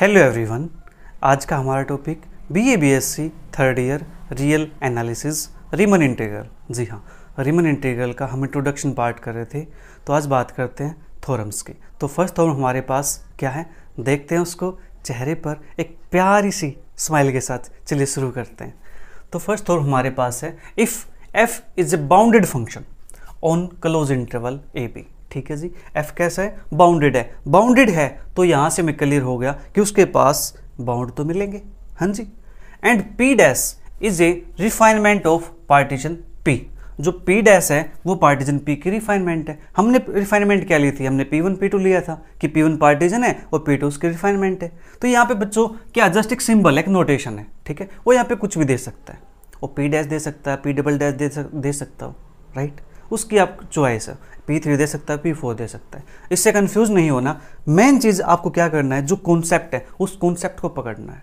Hello everyone आज का हमारा topic B A B S C third year real analysis Riemann integral जी हाँ रिमन इंटीग्रल का हम इंट्रोडक्शन पार्ट कर रहे थे तो आज बात करते हैं थोरम्स की तो फर्स्ट थोरम हमारे पास क्या है देखते हैं उसको चेहरे पर एक प्यारी सी स्माइल के साथ चलिए शुरू करते हैं तो फर्स्ट थोरम हमारे पास है if f is a bounded function on close interval A B ठीक है जी एफ कैसा है बाउंडेड है बाउंडेड है तो यहां से मैं क्लियर हो गया कि उसके पास बाउंड तो मिलेंगे हाँ जी and P dash is a refinement of partition P जो पी डैस है वो पार्टीजन पी की रिफाइनमेंट है हमने रिफाइनमेंट क्या ली थी हमने पी वन पी टू लिया था कि पी वन पार्टीजन है और पी टू उसकी रिफाइनमेंट है तो यहाँ पे बच्चों क्या जस्ट एक सिंबल एक नोटेशन है ठीक है वो यहाँ पे कुछ भी दे सकता है वो पी डैस दे सकता है पी डबल डैश दे, सक, दे सकता हो राइट उसकी आप चॉइस है पी थ्री दे सकता है पी फोर दे सकता है इससे कन्फ्यूज़ नहीं होना मेन चीज़ आपको क्या करना है जो कॉन्सेप्ट है उस कॉन्सेप्ट को पकड़ना है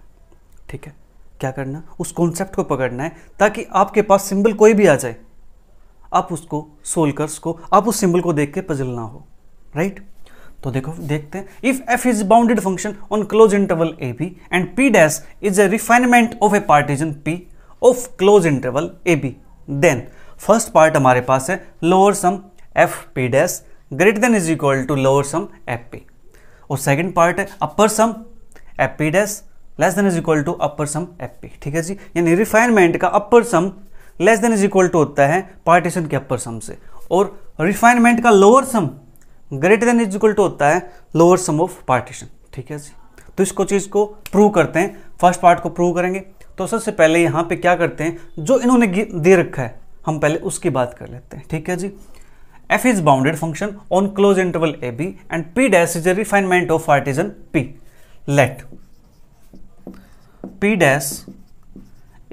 ठीक है क्या करना उस कॉन्सेप्ट को पकड़ना है ताकि आपके पास सिंबल कोई भी आ जाए आप उसको सोल्व कर आप उस सिंबल को देख के पजल ना हो राइट तो देखो देखते हैं if f is bounded function on close interval A B and P dash is a refinement of a partition P of close interval A b then first part हमारे पास है lower sum F P dash greater than is equal to lower sum F P और second part है upper sum F P dash less than is equal to upper sum F P ठीक है जी यानी refinement का upper sum less than is equal to होता है partition के upper सम से और रिफाइनमेंट का lower sum greater than is equal to होता है लोअर सम ऑफ पार्टीशन ठीक है जी तो इसको चीज़ को प्रूव करते हैं फर्स्ट पार्ट को प्रूव करेंगे तो सबसे पहले यहां पे क्या करते हैं जो इन्होंने दे रखा है हम पहले उसकी बात कर लेते हैं ठीक है जी f is bounded function on close interval A B and P dash is a refinement of partition P let P dash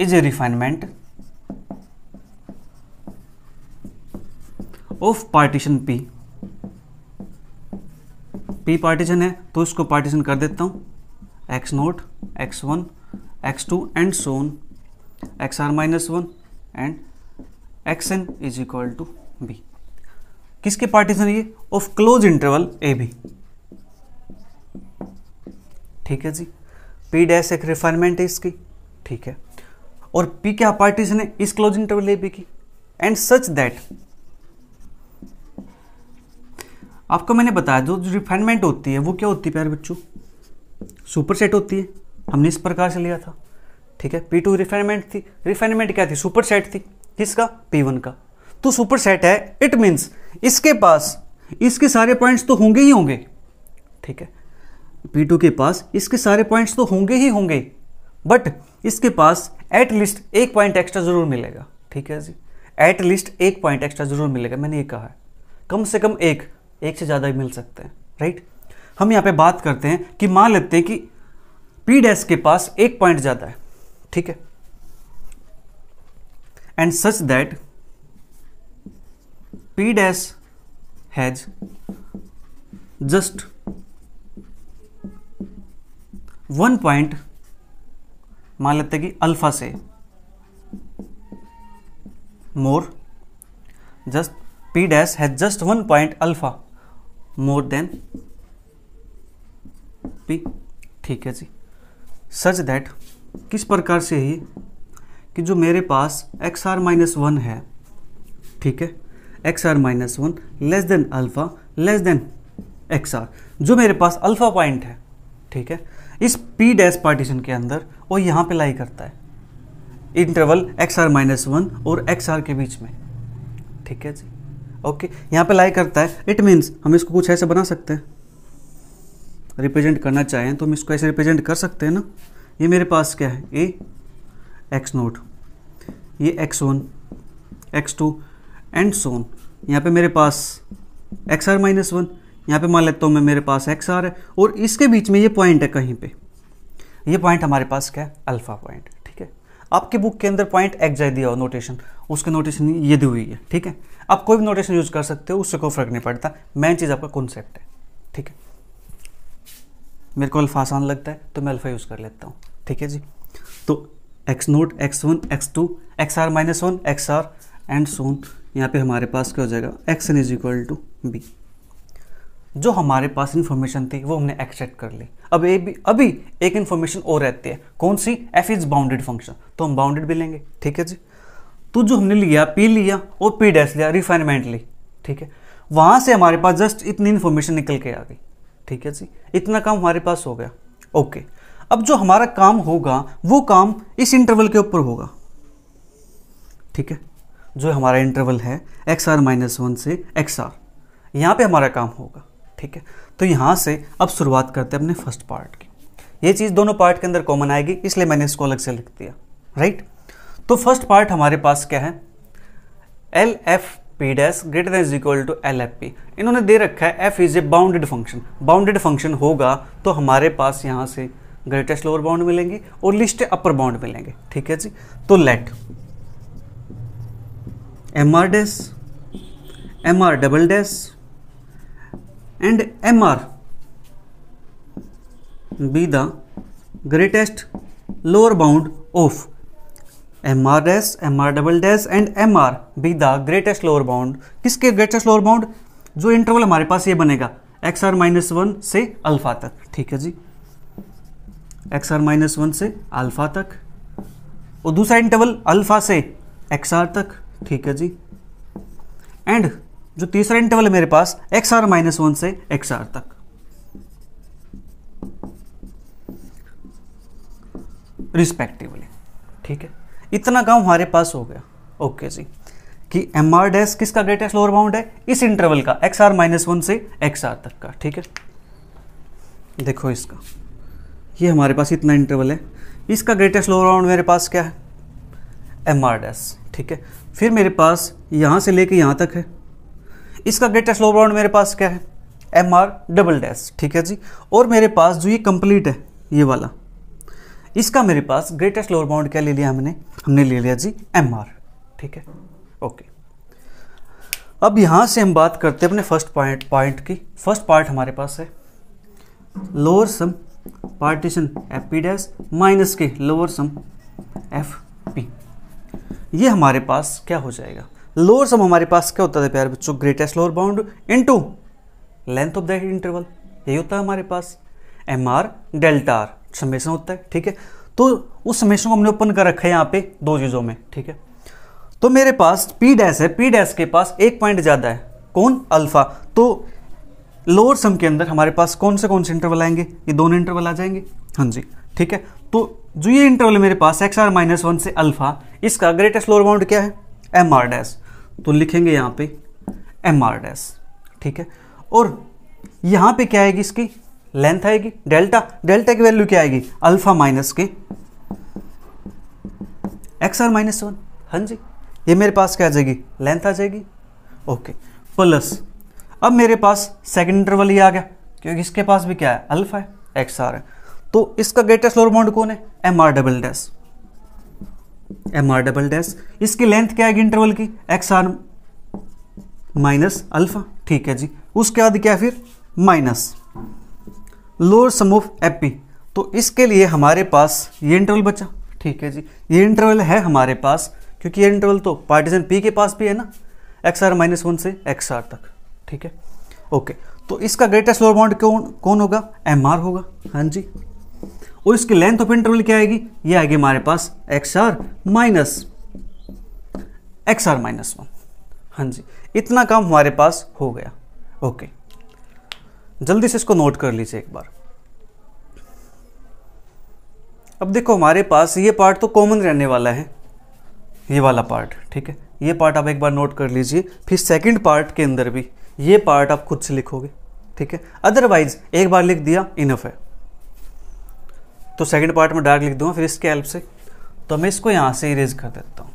is a refinement of partition P P partition है तो इसको पार्टीशन कर देता हूं x naught x one x two and so on x are minus one and x N is equal to b किसके partition ये of close interval A B ठीक है जी पी डैश एक रिफाइनमेंट है इसकी ठीक है और पी क्या पार्टीशन है इस क्लोज इंटरवल ए बी की एंड सच दैट आपको मैंने बताया जो जो रिफाइनमेंट होती है वो क्या होती है प्यारे बच्चों सुपर सेट होती है हमने इस प्रकार से लिया था ठीक है पी टू रिफाइनमेंट थी रिफाइनमेंट क्या थी सुपर सेट थी किसका पी वन का तो सुपर सेट है इट मीन्स इसके पास इसके सारे पॉइंट्स तो होंगे ही होंगे ठीक है पी टू के पास इसके सारे पॉइंट्स तो होंगे ही होंगे बट इसके पास एट लिस्ट एक पॉइंट एक्स्ट्रा ज़रूर मिलेगा ठीक है जी एट लिस्ट एक पॉइंट एक्स्ट्रा ज़रूर मिलेगा मैंने ये कहा है कम से कम एक एक से ज़्यादा मिल सकते हैं राइट हम यहाँ पे बात करते हैं कि मान लेते हैं कि पी डैस के पास एक पॉइंट ज़्यादा है ठीक है and such that P dash has just one point मान लेते कि अल्फा से more just P dash has just one point alpha more than P ठीक है जी सच दैट किस प्रकार से ही कि जो मेरे पास एक्स आर माइनस वन है ठीक है x are minus one less than alpha less than x r जो मेरे पास अल्फ़ा पॉइंट है ठीक है इस पी डैश पार्टीशन के अंदर वो यहाँ पे लाई करता है interval x are minus one और एक्स आर के बीच में ठीक है जी ओके यहाँ पे लाई करता है इट मीन्स हम इसको कुछ ऐसे बना सकते हैं रिप्रेजेंट करना चाहें तो हम इसको ऐसे रिप्रेजेंट कर सकते हैं ना ये मेरे पास क्या है ए एक्स नोट ये x one x two and so on यहाँ पे मेरे पास एक्स आर माइनस वन यहाँ पे मान लेता हूँ मैं मेरे पास एक्स आर है और इसके बीच में ये पॉइंट है कहीं पे ये पॉइंट हमारे पास क्या है अल्फ़ा पॉइंट ठीक है आपके बुक के अंदर पॉइंट जाए दिया हो नोटेशन उसके नोटेशन ये दी हुई है ठीक है आप कोई भी नोटेशन यूज़ कर सकते हो उससे कोई फ़र्क नहीं पड़ता मेन चीज़ आपका कॉन्सेप्ट है ठीक है मेरे को अल्फ़ा आसान लगता है तो मैं अल्फ़ा यूज़ कर लेता हूँ ठीक है जी तो x naught x one x two x are minus one x are and so on यहाँ पे हमारे पास क्या हो जाएगा x N is equal to b जो हमारे पास इन्फॉर्मेशन थी वो हमने एक्सट्रैक्ट कर ली अब ए भी अभी एक इन्फॉर्मेशन और रहती है कौन सी एफ इज बाउंडेड फंक्शन तो हम बाउंडेड भी लेंगे ठीक है जी तो जो हमने लिया पी लिया और पी डैस लिया रिफाइनमेंट ली ठीक है वहाँ से हमारे पास जस्ट इतनी इन्फॉर्मेशन निकल के आ गई ठीक है जी इतना काम हमारे पास हो गया ओके okay. अब जो हमारा काम होगा वो काम इस इंटरवल के ऊपर होगा ठीक है जो हमारा इंटरवल है एक्स आर माइनस वन से एक्स आर यहाँ पर हमारा काम होगा ठीक है तो यहाँ से अब शुरुआत करते हैं अपने फर्स्ट पार्ट की ये चीज़ दोनों पार्ट के अंदर कॉमन आएगी इसलिए मैंने इसको अलग से लिख दिया राइट तो फर्स्ट पार्ट हमारे पास क्या है L F P dash greater than is equal to L F P इन्होंने दे रखा है f is a bounded function bounded function होगा तो हमारे पास यहाँ से ग्रेटेस्ट लोअर बाउंड मिलेंगे और लिस्ट अपर बाउंड मिलेंगे ठीक है जी तो let M are dash M are double dash and M are be the M are dash M are double dash and M are be the greatest lower bound किसके greatest lower bound जो interval हमारे पास ये बनेगा x are minus one से alpha तक ठीक है जी एक्स आर माइनस वन से अल्फा तक और दूसरा इंटरवल अल्फा से एक्स आर तक ठीक है जी एंड जो तीसरा इंटरवल है मेरे पास एक्स आर माइनस वन से एक्स आर तक रिस्पेक्टिवली ठीक है इतना काम हमारे पास हो गया ओके जी कि एम आर डैश किसका ग्रेटेस्ट लोअर बाउंड है इस इंटरवल का एक्स आर माइनस वन से एक्स आर तक का ठीक है देखो इसका ये हमारे पास इतना इंटरवल है इसका ग्रेटेस्ट लोअर बाउंड मेरे पास क्या है एम आर डैस ठीक है फिर मेरे पास यहाँ से लेके यहाँ तक है इसका ग्रेटेस्ट लोअर बाउंड मेरे पास क्या है एम आर डबल डैस ठीक है जी और मेरे पास जो ये कंप्लीट है ये वाला इसका मेरे पास ग्रेटेस्ट लोअर बाउंड क्या ले लिया हमने हमने ले लिया जी एम आर ठीक है ओके अब यहाँ से हम बात करते हैं अपने फर्स्ट पॉइंट पॉइंट की फर्स्ट पार्ट हमारे पास है lower sum partition F P dash minus के लोअर सम एफ पी ये हमारे पास क्या हो जाएगा लोअर सम हमारे पास क्या होता था प्यारे बच्चों greatest lower bound into length of that interval यही होता है हमारे पास M are delta R summation होता है ठीक है तो उस समेशन को हमने ओपन कर रखा है यहाँ पे दो चीज़ों में ठीक है तो मेरे पास पी डैश है पी डैश के पास एक पॉइंट ज़्यादा है कौन अल्फा तो लोअर सम के अंदर हमारे पास कौन से कौन से इंटरवल आएंगे ये दोनों इंटरवल आ जाएंगे हाँ जी ठीक है तो जो ये इंटरवल मेरे पास एक्स आर माइनस वन से अल्फा इसका ग्रेटेस्ट लोअर बाउंड क्या है एम आर डैश तो लिखेंगे यहाँ पे एम आर डैश ठीक है और यहाँ पे क्या आएगी इसकी लेंथ आएगी डेल्टा डेल्टा की वैल्यू क्या आएगी अल्फा माइनस के एक्स आर माइनस वन हाँ जी ये मेरे पास क्या आ जाएगी लेंथ आ जाएगी ओके प्लस अब मेरे पास सेकेंड इंटरवल ही आ गया क्योंकि इसके पास भी क्या है अल्फा है एक्स आर है तो इसका ग्रेटेस्ट लोअर बाउंड कौन है M are double dash M are double dash इसकी लेंथ क्या है इंटरवल की एक्स आर माइनस अल्फा ठीक है जी उसके बाद क्या फिर minus lower sum of AP तो इसके लिए हमारे पास ये इंटरवल बचा ठीक है जी ये इंटरवल है हमारे पास क्योंकि ये इंटरवल तो पार्टीजन पी के पास भी है ना एक्स आर माइनस वन से एक्स आर तक ठीक है ओके तो इसका ग्रेटेस्ट लोअर बाउंड कौन कौन होगा एम आर होगा हाँ जी और इसकी लेंथ ऑफ इंटरवल क्या आएगी ये आएगी हमारे पास x are minus X are minus one हाँ जी इतना काम हमारे पास हो गया ओके जल्दी से इसको नोट कर लीजिए एक बार अब देखो हमारे पास ये पार्ट तो कॉमन रहने वाला है ये वाला पार्ट ठीक है ये पार्ट आप एक बार नोट कर लीजिए फिर सेकंड पार्ट के अंदर भी ये पार्ट आप खुद से लिखोगे ठीक है अदरवाइज एक बार लिख दिया इनफ है तो सेकंड पार्ट में डार्क लिख दूंगा फिर इसके हेल्प से तो मैं इसको यहां से इरेज कर देता हूं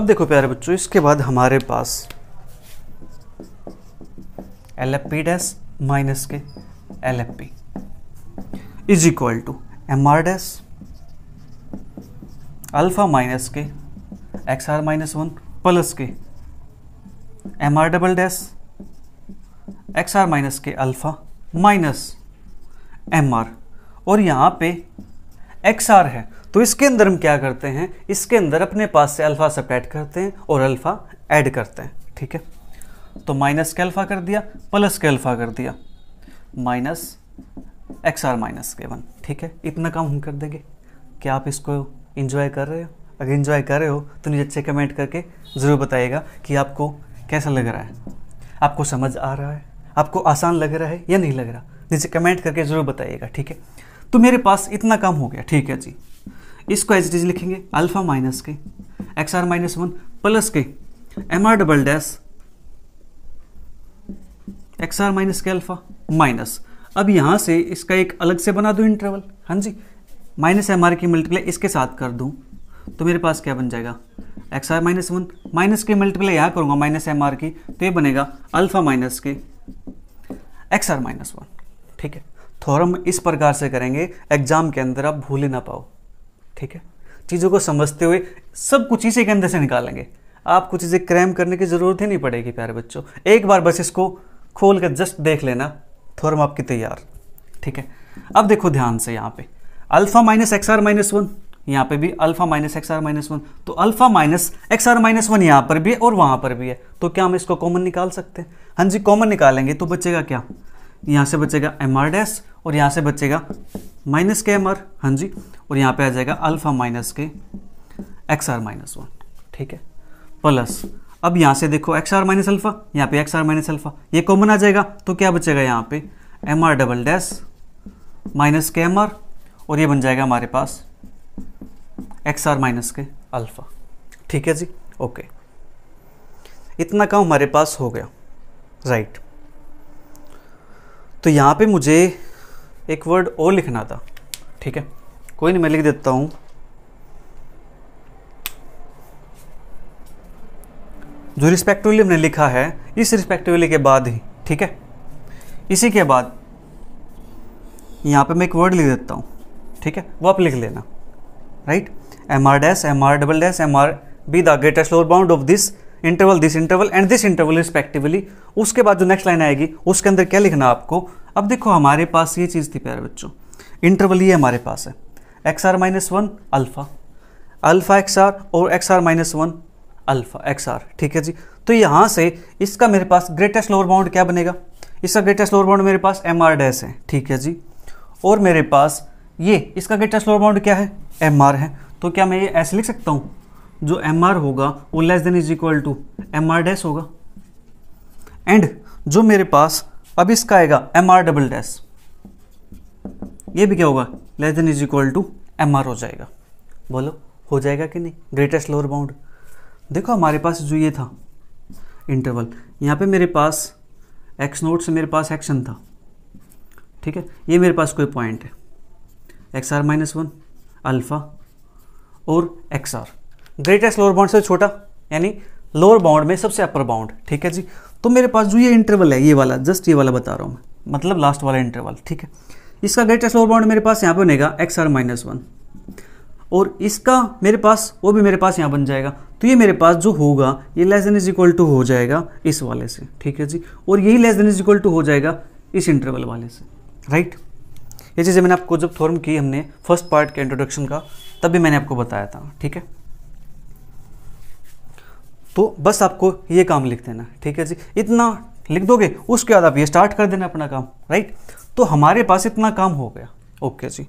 अब देखो प्यारे बच्चों इसके बाद हमारे पास L F P dash minus के L F P is equal to M are dash alpha minus के x are minus one plus के M are double dash X are minus के अल्फा माइनस एम आर और यहाँ पे X are है तो इसके अंदर हम क्या करते हैं इसके अंदर अपने पास से अल्फ़ा सब्ट्रैक्ट करते हैं और अल्फ़ा ऐड करते हैं ठीक है तो माइनस के अल्फा कर दिया प्लस के अल्फा कर दिया माइनस एक्स आर माइनस के वन ठीक है इतना काम हम कर देंगे क्या आप इसको इन्जॉय कर रहे हो अगर इन्जॉय कर रहे हो तो नीचे अच्छे कमेंट करके ज़रूर बताइएगा कि आपको कैसा लग रहा है आपको समझ आ रहा है आपको आसान लग रहा है या नहीं लग रहा नीचे कमेंट करके ज़रूर बताइएगा ठीक है तो मेरे पास इतना काम हो गया ठीक है जी इसको एज इज लिखेंगे अल्फ़ा माइनस के x are minus one plus के M are double dash X are minus के अल्फा माइनस अब यहाँ से इसका एक अलग से बना दूँ इंटरवल हाँ जी माइनस एम आर की मल्टीप्लाई इसके साथ कर दूँ तो मेरे पास क्या बन जाएगा X are minus one minus की मल्टीप्लाई यहाँ करूँगा माइनस एम आर की तो ये बनेगा अल्फा माइनस के एक्स आर माइनस वन ठीक है थोरम तो इस प्रकार से करेंगे एग्जाम के अंदर आप भूल ना पाओ ठीक है चीज़ों को समझते हुए सब कुछ इसी के अंदर से निकालेंगे आपको चीज़ें क्रैम करने की ज़रूरत ही नहीं पड़ेगी प्यारे बच्चों एक बार बस इसको खोल कर जस्ट देख लेना थ्योरम आपकी तैयार ठीक है अब देखो ध्यान से यहाँ पे alpha minus X are minus one यहाँ पे भी alpha minus X are minus one तो alpha minus X are minus one यहाँ पर भी है और वहाँ पर भी है तो क्या हम इसको कॉमन निकाल सकते हैं हाँ जी कॉमन निकालेंगे तो बचेगा क्या यहाँ से बचेगा एम आर डैस और यहाँ से बचेगा माइनस के एम आर हाँ जी और यहाँ पे आ जाएगा अल्फा माइनस के एक्स आर माइनस वन ठीक है प्लस अब यहाँ से देखो एक्स आर माइनस अल्फा यहाँ पे एक्स आर माइनस अल्फा ये कॉमन आ जाएगा तो क्या बचेगा यहाँ पे M are double dash minus के एम आर और ये बन जाएगा हमारे पास एक्स आर माइनस के अल्फ़ा ठीक है जी ओके इतना काम हमारे पास हो गया राइट तो यहाँ पे मुझे एक वर्ड और लिखना था ठीक है कोई नहीं मैं लिख देता हूँ जो रिस्पेक्टिवली हमने लिखा है इस रिस्पेक्टिवली के बाद ही ठीक है इसी के बाद यहाँ पे मैं एक वर्ड लिख देता हूँ ठीक है वो आप लिख लेना right M are dash M are double dash M are be the greatest lower bound of this interval this interval and this interval respectively उसके बाद जो नेक्स्ट लाइन आएगी उसके अंदर क्या लिखना आपको अब देखो हमारे पास ये चीज़ थी प्यारे बच्चों इंटरवल ये हमारे पास है x are minus one alpha alpha X R और x are minus one alpha X R ठीक है जी तो यहां से इसका मेरे पास ग्रेटेस्ट लोअर बाउंड क्या बनेगा इसका ग्रेटेस्ट लोअर बाउंड मेरे पास एम आर डैश है ठीक है जी और मेरे पास ये इसका ग्रेटेस्ट लोअर बाउंड क्या है एम आर है तो क्या मैं ये ऐसे लिख सकता हूँ जो एम आर होगा वो less than is equal to M are dash होगा एंड जो मेरे पास अब इसका आएगा एम आर डबल डैश ये भी क्या होगा less than is equal to M R हो जाएगा बोलो हो जाएगा कि नहीं ग्रेटेस्ट लोअर बाउंड देखो हमारे पास जो ये था इंटरवल यहाँ पे मेरे पास एक्स नोट से मेरे पास एक्शन था ठीक है ये मेरे पास कोई पॉइंट है x are minus one alpha और x R greatest lower bound से छोटा यानी लोअर बाउंड में सबसे अपर बाउंड ठीक है जी तो मेरे पास जो ये इंटरवल है ये वाला जस्ट ये वाला बता रहा हूँ मैं मतलब लास्ट वाला इंटरवल ठीक है इसका ग्रेटेस्ट लोअर बाउंड मेरे पास यहाँ पे बनेगा एक्स आर माइनस वन और इसका मेरे पास वो भी मेरे पास यहाँ बन जाएगा तो ये मेरे पास जो होगा ये less than is equal to हो जाएगा इस वाले से ठीक है जी और यही less than is equal to हो जाएगा इस इंटरवल वाले से राइट ये चीज़ें मैंने आपको जब थॉर्म की हमने फर्स्ट पार्ट के इंट्रोडक्शन का तब भी मैंने आपको बताया था ठीक है तो बस आपको ये काम लिख देना ठीक है जी इतना लिख दोगे उसके बाद आप ये स्टार्ट कर देना अपना काम राइट तो हमारे पास इतना काम हो गया ओके जी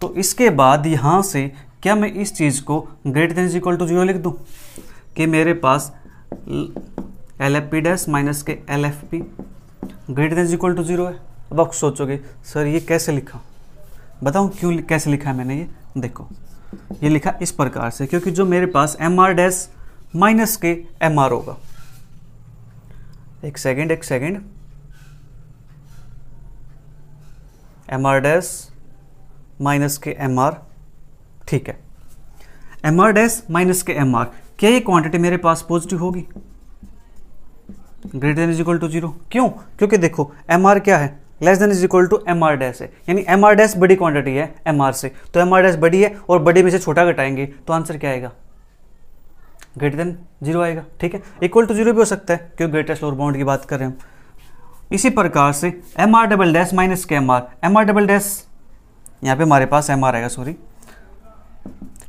तो इसके बाद यहाँ से क्या मैं इस चीज़ को greater than equal to zero लिख दूँ कि मेरे पास L F P dash minus के L F P greater than equal to zero है अब आप सोचोगे सर ये कैसे लिखा बताऊँ क्यों कैसे लिखा है मैंने ये देखो ये लिखा इस प्रकार से क्योंकि जो मेरे पास एम आर डैश माइनस के एम आर होगा एक सेकेंड एक second M are dash minus के एम आर ठीक है एम आर डैश माइनस के एम आर क्या ये क्वांटिटी मेरे पास पॉजिटिव होगी greater than is equal to zero क्यों क्योंकि देखो एम आर क्या है less than is equal to M are dash है यानी एम आर डैश बड़ी क्वांटिटी है एम आर से तो एम आर डैश बड़ी है और बड़ी में से छोटा घटाएंगे तो आंसर क्या आएगा ग्रेटर देन जीरो आएगा ठीक है इक्वल टू जीरो भी हो सकता है क्योंकि ग्रेटेस्ट लोअर बाउंड की बात कर रहे हैं हम इसी प्रकार से M are double dash minus के M are M are double dash यहाँ पे हमारे पास एम आर आएगा सॉरी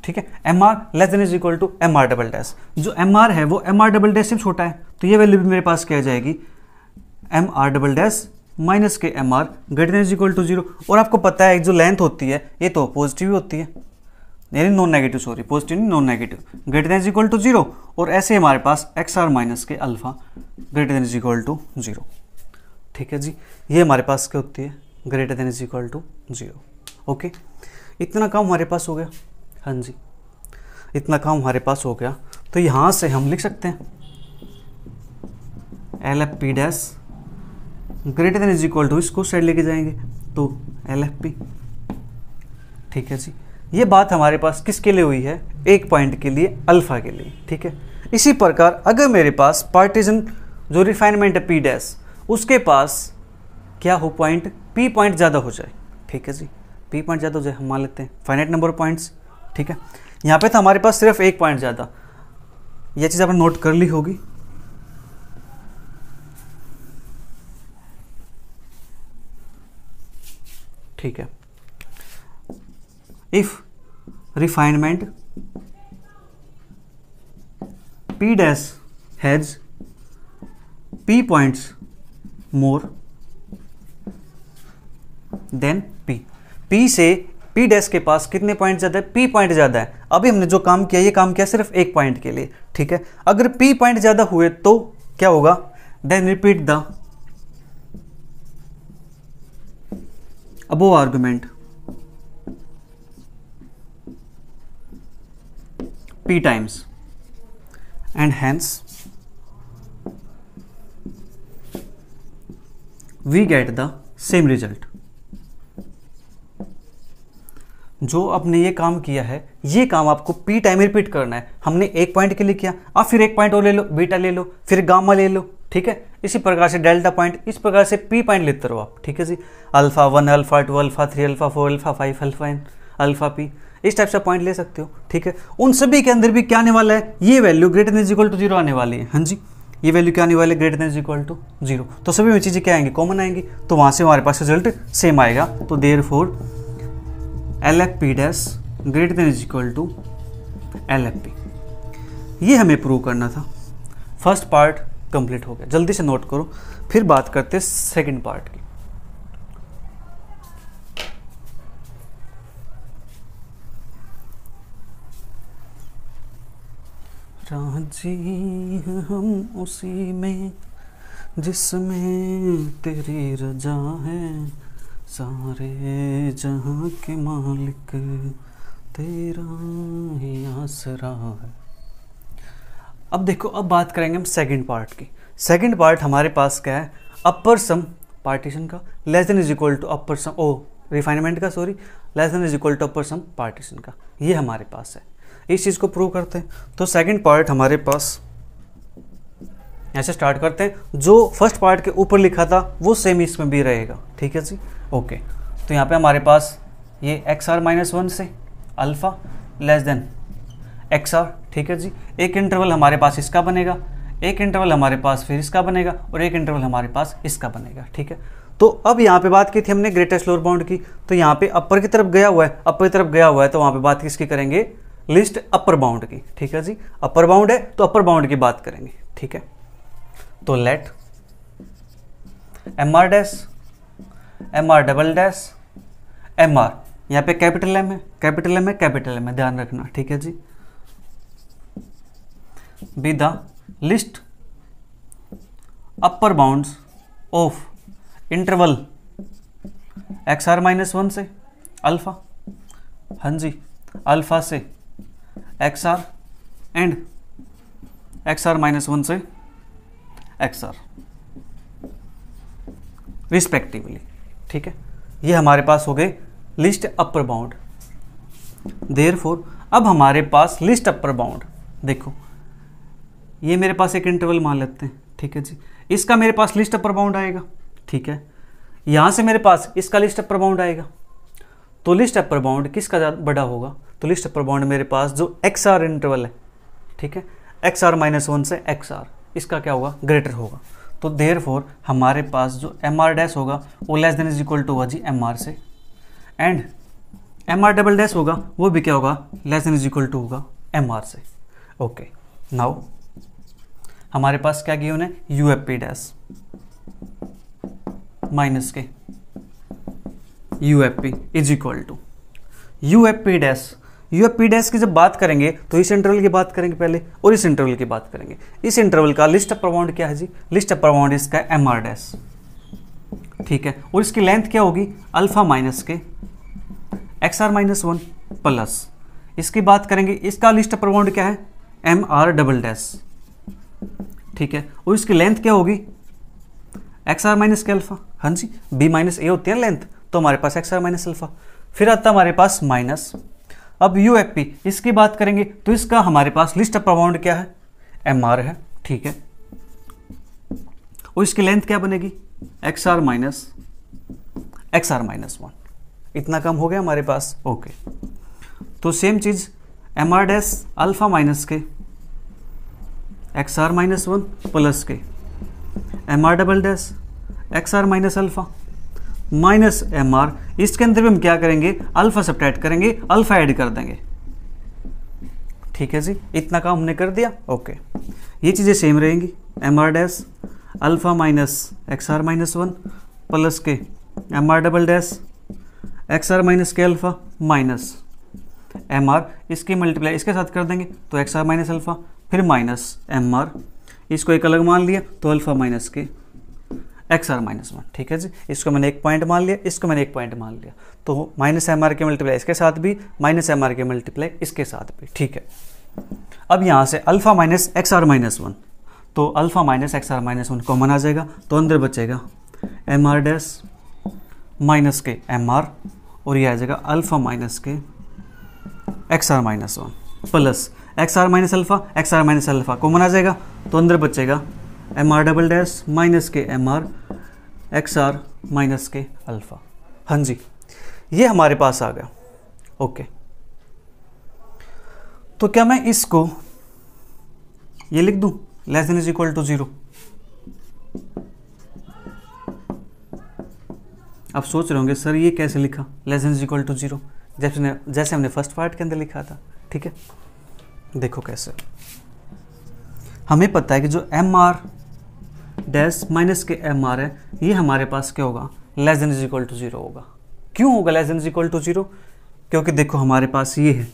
ठीक है M R less than is equal to M are double dash जो एम आर है वो एम आर डबल डैश से छोटा है तो ये वैल्यू भी मेरे पास क्या जाएगी M are double dash minus के M R greater than is equal to zero और आपको पता है जो लेंथ होती है ये तो पॉजिटिव ही होती है यानी नॉन नेगेटिव सॉरी पॉजिटिव नहीं non negative greater than is equal to zero और ऐसे हमारे पास एक्स आर माइनस के alpha greater than is equal to zero ठीक है जी ये हमारे पास क्या होती है greater than is equal to zero okay इतना काम हमारे पास हो गया हाँ जी इतना काम हमारे पास हो गया तो यहाँ से हम लिख सकते हैं L F P dash greater than is equal to इसको साइड लेके जाएंगे तो एल एफ पी ठीक है जी ये बात हमारे पास किसके लिए हुई है एक पॉइंट के लिए अल्फ़ा के लिए ठीक है इसी प्रकार अगर मेरे पास पार्टीजन जो रिफाइनमेंट है पी डैस उसके पास क्या हो पॉइंट पी पॉइंट ज़्यादा हो जाए ठीक है जी पी पॉइंट ज़्यादा हो जाए हम मान लेते हैं फाइनाइट नंबर ऑफ पॉइंट्स ठीक है यहाँ पे था हमारे पास सिर्फ एक पॉइंट ज़्यादा यह चीज़ आपने नोट कर ली होगी ठीक है if refinement P dash has P point more than P P से पी डैश के पास कितने पॉइंट ज़्यादा है पी पॉइंट ज़्यादा है अभी हमने जो काम किया ये काम किया सिर्फ एक पॉइंट के लिए ठीक है अगर पी पॉइंट ज़्यादा हुए तो क्या होगा then repeat the above argument P times and hence we get the same result जो आपने ये काम किया है ये काम आपको पी टाइम रिपीट करना है हमने एक पॉइंट के लिए किया आप फिर एक पॉइंट और ले लो बीटा ले लो फिर गामा ले लो ठीक है इसी प्रकार से डेल्टा पॉइंट इस प्रकार से पी पॉइंट लेते रहो आप ठीक है जी alpha one alpha two alpha three alpha four alpha five alpha N alpha P इस टाइप से पॉइंट ले सकते हो ठीक है उन सभी के अंदर भी क्या आने वाला है ये value greater than equal to zero आने वाली है हाँ जी ये वैल्यू क्या आने वाली है greater than equal to zero तो सभी में चीज़ें क्या आएंगी कॉमन आएंगी तो वहां से हमारे पास रिजल्ट सेम आएगा तो therefore L F P dash greater than is equal to L F P ये हमें प्रूव करना था फर्स्ट पार्ट कंप्लीट हो गया जल्दी से नोट करो फिर बात करते सेकेंड पार्ट की राजी हम उसी में जिसमें तेरी रजा है सारे जहाँ के मालिक तेरा ही आसरा है अब देखो अब बात करेंगे हम सेकंड पार्ट की सेकंड पार्ट हमारे पास क्या है अपर सम पार्टीशन का less than is equal to upper sum of refinement का sorry less than is equal to upper sum partition का ये हमारे पास है इस चीज़ को प्रूव करते हैं तो सेकंड पार्ट हमारे पास यहाँ से स्टार्ट करते हैं जो फर्स्ट पार्ट के ऊपर लिखा था वो सेम इसमें भी रहेगा ठीक है जी ओके तो यहाँ पे हमारे पास ये एक्स आर माइनस वन से alpha less than x R ठीक है जी एक इंटरवल हमारे पास इसका बनेगा एक इंटरवल हमारे पास फिर इसका बनेगा और एक इंटरवल हमारे पास इसका बनेगा ठीक है तो अब यहाँ पे बात की थी हमने ग्रेटेस्ट लोअर बाउंड की तो यहाँ पे अपर की तरफ गया हुआ है अपर की तरफ गया हुआ है तो वहाँ पे बात किसकी करेंगे लिस्ट अपर बाउंड की ठीक है जी अपर बाउंड है तो अपर बाउंड की बात करेंगे ठीक है तो let M are dash M are double dash M R यहाँ पे कैपिटल एम है कैपिटल एम है कैपिटल एम है ध्यान रखना ठीक है जी be the least upper bounds of interval x are minus one से अल्फा हाँ जी अल्फा से x are and X are minus one से एक्सर रिस्पेक्टिवली ठीक है ये हमारे पास हो गए least upper bound therefore अब हमारे पास लिस्ट अपर बाउंड देखो ये मेरे पास एक इंटरवल मान लेते हैं ठीक है जी इसका मेरे पास लिस्ट अपर बाउंड आएगा ठीक है यहां से मेरे पास इसका लिस्ट अपर बाउंड आएगा तो लिस्ट अपर बाउंड किसका ज़्यादा बड़ा होगा तो लिस्ट अपर बाउंड मेरे पास जो एक्स आर इंटरवल है ठीक है एक्स आर माइनस वन से एक्स आर इसका क्या होगा ग्रेटर होगा तो देर फोर हमारे पास जो एम आर डैश होगा वो less than is equal to होगा जी एम आर से and M are double dash होगा वो भी क्या होगा less than is equal to होगा एम आर से ओके नाउ हमारे पास क्या किया उन्हें U F P dash minus के U F P is equal to U F P dash U P dash की जब बात करेंगे तो इस इंटरवल की बात करेंगे पहले और इस इंटरवल की बात करेंगे इस इंटरवल का लिस्ट अपर बाउंड क्या है जी लिस्ट अपर बाउंड इसका एम आर डैश ठीक है और इसकी लेंथ क्या होगी अल्फा माइनस के x are minus one plus इसकी बात करेंगे इसका लिस्ट अपर बाउंड क्या है एम आर डबल डैश ठीक है और इसकी लेंथ क्या होगी एक्स आर माइनस के अल्फा हाँ जी बी माइनस ए होती है लेंथ तो हमारे पास एक्स आर माइनस अल्फा फिर आता हमारे पास माइनस अब यू इसकी बात करेंगे तो इसका हमारे पास लिस्ट ऑफ प्रमाउंड क्या है एम है ठीक है और इसकी लेंथ क्या बनेगी X are minus X are minus one इतना कम हो गया हमारे पास ओके तो सेम चीज़ M are dash alpha minus के x are minus one plus के M are double dash X are minus alpha minus M R इसके अंदर भी हम क्या करेंगे अल्फा सब्ट्रैक्ट करेंगे अल्फा ऐड कर देंगे ठीक है जी इतना काम हमने कर दिया ओके ये चीज़ें सेम रहेंगी M are dash alpha minus X are minus one plus के M are double dash X are minus के अल्फ़ा माइनस एम आर इसकी मल्टीप्लाई इसके साथ कर देंगे तो एक्स आर माइनस अल्फ़ा फिर माइनस एम आर इसको एक अलग मान लिया तो अल्फ़ा माइनस के एक्स आर माइनस वन ठीक है जी इसको मैंने एक पॉइंट मान लिया इसको मैंने एक पॉइंट मान लिया तो माइनस एम आर के मल्टीप्लाई इसके साथ भी माइनस एम आर के मल्टीप्लाई इसके साथ भी ठीक है अब यहाँ से alpha minus X are minus one तो alpha minus X are minus one common आ जाएगा तो अंदर बचेगा एम आर डैस माइनस के एम आर और यह आ जाएगा अल्फा माइनस के x are minus one plus X are minus alpha X are minus alpha common आ जाएगा तो अंदर बचेगा M are double dash minus के M R X are minus के अल्फ़ा हाँ जी ये हमारे पास आ गया ओके तो क्या मैं इसको ये लिख दूं less than is equal to zero आप सोच रहे होंगे सर ये कैसे लिखा less than is equal to zero जैसे हमने फर्स्ट पार्ट के अंदर लिखा था ठीक है देखो कैसे हमें पता है कि जो एम आर डैस माइनस के एम आर है ये हमारे पास क्या होगा less than is equal to zero होगा क्यों होगा less than is equal to zero क्योंकि देखो हमारे पास ये है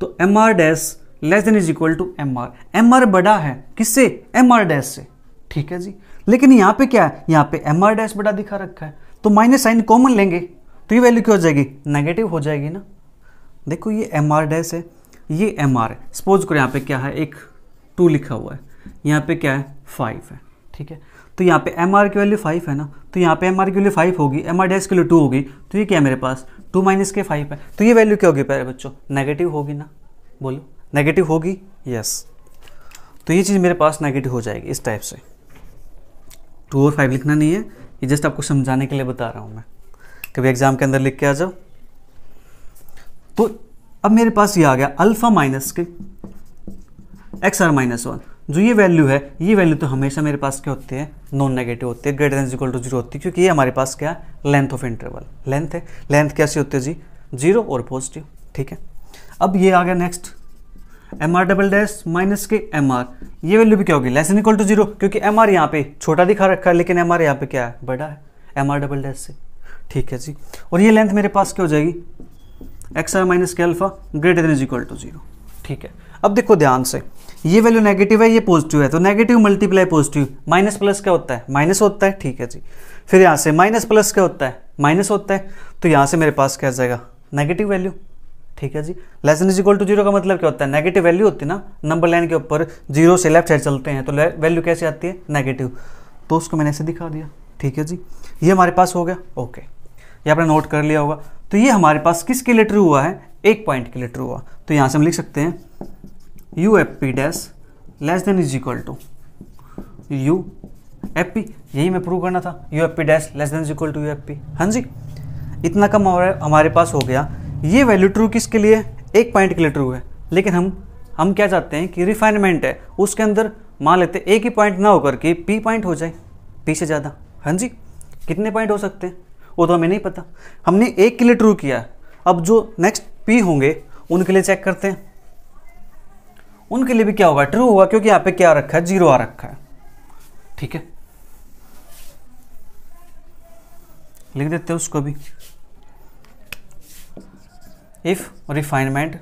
तो M are dash less than is equal to M are M R बड़ा है किससे एम आर डैश से ठीक है जी लेकिन यहाँ पे क्या है यहाँ पे एम आर डैश बड़ा दिखा रखा है तो माइनस साइन कॉमन लेंगे तो ये वैल्यू क्या हो जाएगी नेगेटिव हो जाएगी ना देखो ये एम आर डैश है ये एम आर है सपोज करो यहाँ पे क्या है एक टू लिखा हुआ है यहाँ पे क्या है फाइव है ठीक है तो यहाँ पे एम की वैल्यू फाइव है ना तो यहाँ पे एम की वैल्यू फाइव होगी एम आर डैश की वैल्यू टू होगी तो ये क्या है मेरे पास टू माइनस के फाइव है तो ये वैल्यू क्या होगी प्यारे बच्चों नेगेटिव होगी ना बोलो नेगेटिव होगी यस तो ये चीज़ मेरे पास नेगेटिव हो जाएगी इस टाइप से टू और फाइव लिखना नहीं है ये जस्ट आपको समझाने के लिए बता रहा हूँ मैं कभी एग्ज़ाम के अंदर लिख के आ जाओ तो अब मेरे पास ये आ गया अल्फ़ा माइनस के एक्स आर माइनस वन जो ये वैल्यू है ये वैल्यू तो हमेशा मेरे पास क्या होते हैं नॉन नेगेटिव होते हैं greater than equal to zero होती है क्योंकि ये हमारे पास क्या लेंथ ऑफ इंटरवल लेंथ है लेंथ कैसे होती है जी जीरो और पॉजिटिव ठीक है अब ये आ गया next M are double dash minus के एम आर ये वैल्यू भी क्या होगी लेस इक्वल टू जीरो क्योंकि एम आर यहाँ पे छोटा दिखा रखा है लेकिन एम आर यहाँ पे क्या है बड़ा है एम आर डबल डैश से ठीक है जी और ये लेंथ मेरे पास क्या हो जाएगी एक्स आर माइनस के alpha greater than is equal to zero ठीक है अब देखो ध्यान से ये वैल्यू नेगेटिव है ये पॉजिटिव है तो negative multiply positive minus plus क्या होता है माइनस होता है ठीक है जी फिर यहाँ से माइनस प्लस क्या होता है माइनस होता है तो यहाँ से मेरे पास क्या जाएगा नेगेटिव वैल्यू ठीक है जी less is equal to zero का मतलब क्या होता है नेगेटिव वैल्यू होती है ना नंबर लाइन के ऊपर जीरो से लेफ्ट साइड चलते हैं तो वैल्यू कैसे आती है नेगेटिव तो उसको मैंने ऐसे दिखा दिया ठीक है जी ये हमारे पास हो गया ओके ये आपने नोट कर लिया होगा तो ये हमारे पास किसके लिए ट्रू हुआ है एक पॉइंट के लिए ट्रू हुआ तो यहाँ से हम लिख सकते हैं U F P dash less than is equal to U F P यही मैं प्रूव करना था U F P dash less than is equal to U F P हाँ जी इतना कम हमारे पास हो गया ये वैल्यू ट्रू किसके लिए एक पॉइंट के लिए ट्रू है लेकिन हम हम क्या चाहते हैं कि रिफाइनमेंट है उसके अंदर मान लेते एक ही पॉइंट ना होकर के पी पॉइंट हो जाए पी से ज़्यादा हाँ जी कितने पॉइंट हो सकते हैं वो तो हमें नहीं पता हमने एक के लिए ट्रू किया अब जो नेक्स्ट पी होंगे उनके लिए चेक करते हैं उनके लिए भी क्या होगा ट्रू होगा क्योंकि यहां पे क्या रखा है जीरो आ रखा है ठीक है लिख देते हैं उसको भी if refinement